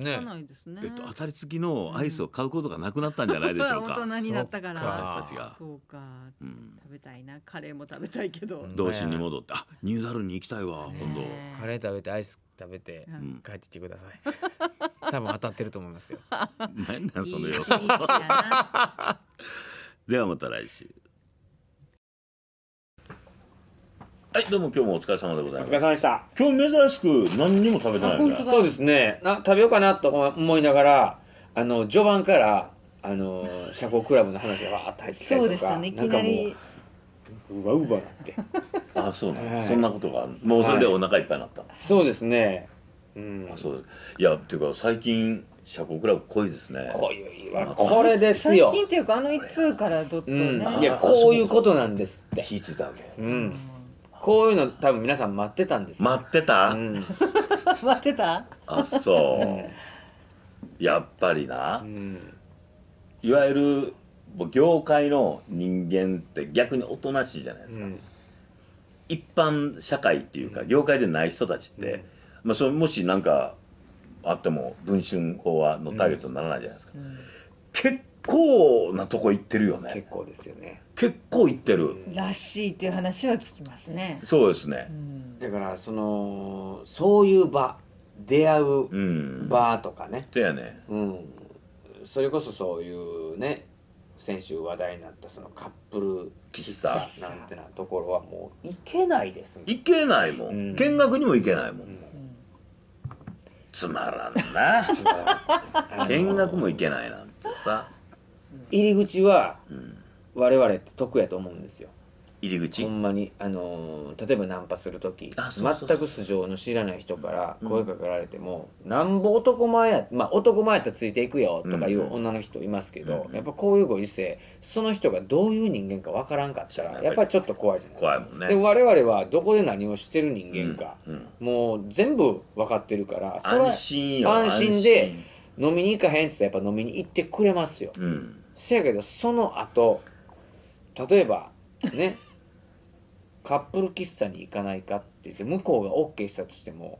B: すね、ね、えっと当たり付きのアイスを買うことがなくなったんじゃ
A: ないでしょうか、大人になったから私たちがそうか、うん、食べたいなカレーも食べたいけど童心に戻っ
C: た、あニューダルに行きたいわ今度カレー食べてアイス食べて帰ってきてください、多分当たってると思いますよ 何なんその様子ではまた来週はいどうも今日もお疲れ様でございますお疲れ
B: 様でした今日珍しく何にも食べてないんだそ
C: うですねな食べようかなと思いながらあの序盤からあの社交クラブの話がわーっと入ってきたりとかそうでしたねいきなりなんかもウバわうわって あそうなの、はいそんなことがあるもうそれでお腹いっぱいになった、そうですねうん
B: あそうですいやっていうか最近社交クラブ濃いですねこいわこれです
A: 最よ近っていうかあのいつからどっとうんいやこういうこ
C: となんですって火ついたわけうんこういうの多分皆さん待ってたんです待ってた、うん
A: 待ってた
B: あそ
C: うやっぱりな、うんい
B: わゆる業界の人間って逆におとなしいじゃないですか、うん、一般社会っていうか業界でない人たちって、うん、まあ、それもし何かあっても「文春法」はのターゲットにならないじゃないですか、うん、結構なとこ行ってるよね結構ですよね結構行ってる、
A: らしいっていう話は聞きますね
C: そうですね、だからそのそういう場出会う場とかね、うん、そやね、うん、それこそそういうね先週話題になったそのカップル喫茶なんてなところはもう行けないです
B: 行けないもん、うん、見学にも行けないもん、うん、
C: つまらんな見学も行けないなんてさ入り口は我々って得やと思うんですよ入り口ほんまに、あのー例えばナンパする時そうそうそう全く素性の知らない人から声かけられても、なんぼ男前や、まあ、男前やったらついていくよとかいう女の人いますけど、うんやっぱこういうご時世その人がどういう人間かわからんかったらやっぱりちょっと怖いじゃないですか怖いもんねで我々はどこで何をしてる人間か、うんうんもう全部分かってるからそれは安心安心で飲みに行かへんっつっらやっぱ飲みに行ってくれますようんせやけどその後例えばねカップル喫茶に行かないかって言って向こうが OK したとしても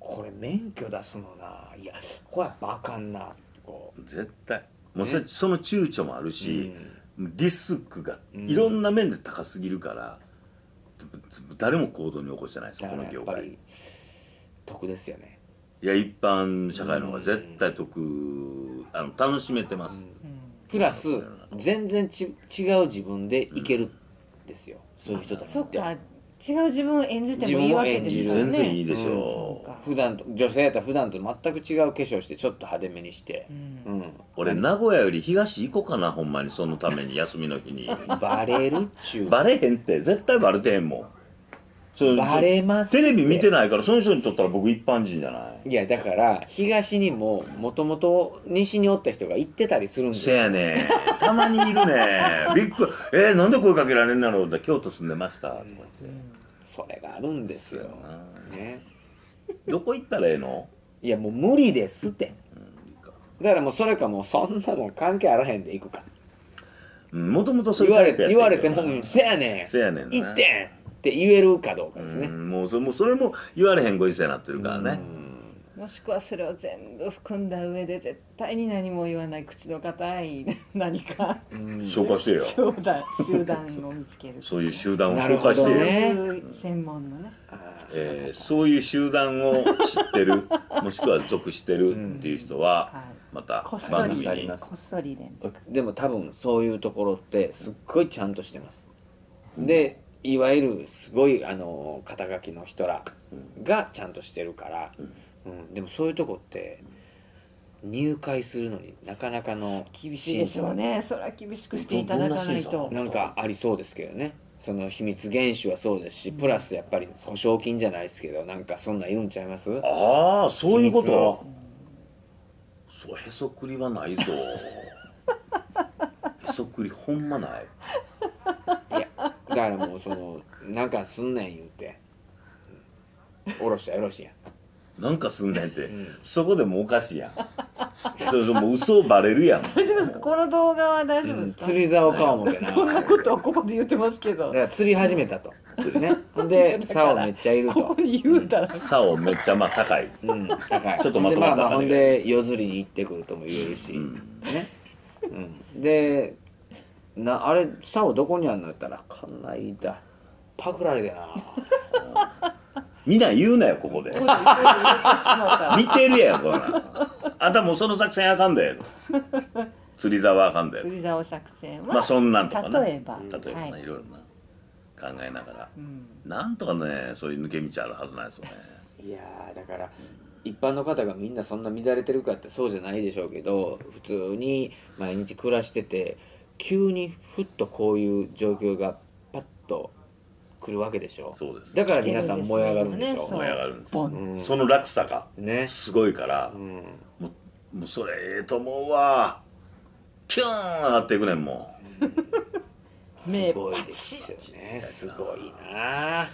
C: これ免許出すのないやこれはバカんなってこう絶対もうそ,、その躊
B: 躇もあるし、リスクがいろんな面で高すぎるから、誰も行動に起こしてないですこの業界得ですよねいや一般社会の方が絶対得、あの楽しめてます、プ
C: ラス全然ち違う自分でいけるですよ、そういう人たちそ
B: っ
A: か違う自分を演じてもいいわけですかね全自分を演じる然いいでし
C: ょう、普段と女性やったら普段と全く違う化粧してちょっと派手めにしてうんうん、俺名古屋より東行
B: こうかなほんまにそのために休みの日にバレるっちゅうバレへんって絶対バレてへ
C: んもんバレますテレビ見てないからその人にとったら僕一般人じゃないいやだから東にももともと西におった人が行ってたりするんですせやねたまにいるね
B: びっくりえー、なんで声かけられんだろうて京都住んでましたとか言っ
C: て、それがあるんですよ、ね、どこ行ったらええのいやもう無理ですって、うん、だからもうそれかもうそんなもん関係あらへんで行くかもともとそういう言われても、うん、せやねんせやねん行ってん
B: って言えるかどうかですね。もうそれもそれも言われへんご時世になってるからね。
A: もしくはそれを全部含んだ上で絶対に何も言わない口の堅い 何か
B: 消化してよ 集
A: 団集団を見つける
B: そういう集団を消化してよ、ね、
A: 専門のね、
B: えー、そういう集団を知ってる もしくは属してるっていう人は、はい、またこっそりこ
C: っそりででも多分そういうところってすっごいちゃんとしてます、うん、でいわゆるすごいあの肩書きの人らがちゃんとしてるから、うん、うん、でもそういうとこって入会するのになかなかの厳しいでしょうねそ
A: れは厳しくしていただかないと
C: なんかありそうですけどねその秘密厳守はそうですし、プラスやっぱり保証金じゃないですけどなんかそんなん言うんちゃいますああそういうことそうへそくりはないぞ へそくりほんまないだからもうそのなんかすんねん言うておろしたよろしいやんなんかすんねんっ
B: て、んそこでもおかしいやんそうもう嘘バレるやん
A: 大丈夫ですかこの動画は大丈夫で
C: すか、釣り竿か思って
A: なこんなことはここで言ってますけど
B: だか
C: ら釣り始めたと、ね、ほんで竿めっちゃいるとこに言うたら、竿めっちゃまあ高いうん、
B: 高いちょっとまとまったでほんで
C: 夜釣りに行ってくるとも言えるし、ね、うん、でなあれサオどこにあんのやったらこないだパクられてな みんな言うなよここで
B: 見てるやんこんなんあんたもうその作戦あかんで釣り竿あかんで釣
A: り竿作戦は、まあ、そんなんとかな例えば例えばはい、ろい
B: ろな考えながら、うん、なんとかねそういう抜け道あるはずなんですよね
C: いやだから、一般の方がみんなそんな乱れてるかってそうじゃないでしょうけど普通に毎日暮らしてて急にふっとこういう状況がパッと来るわけでしょそうですだから皆さん燃え上がるんでしょ燃え上がるんです、うその落差がね
B: すごいから、うんもうもうそれええと思うわピューン上がっていくねんも
C: すごいですよねすごいなう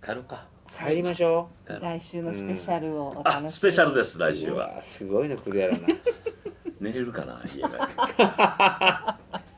C: 帰ろうか帰
B: りまし
A: ょ来週のスペシャルをお楽しみ
B: あスペシャルです来週はすごいの来るやろな寝れるかな家帰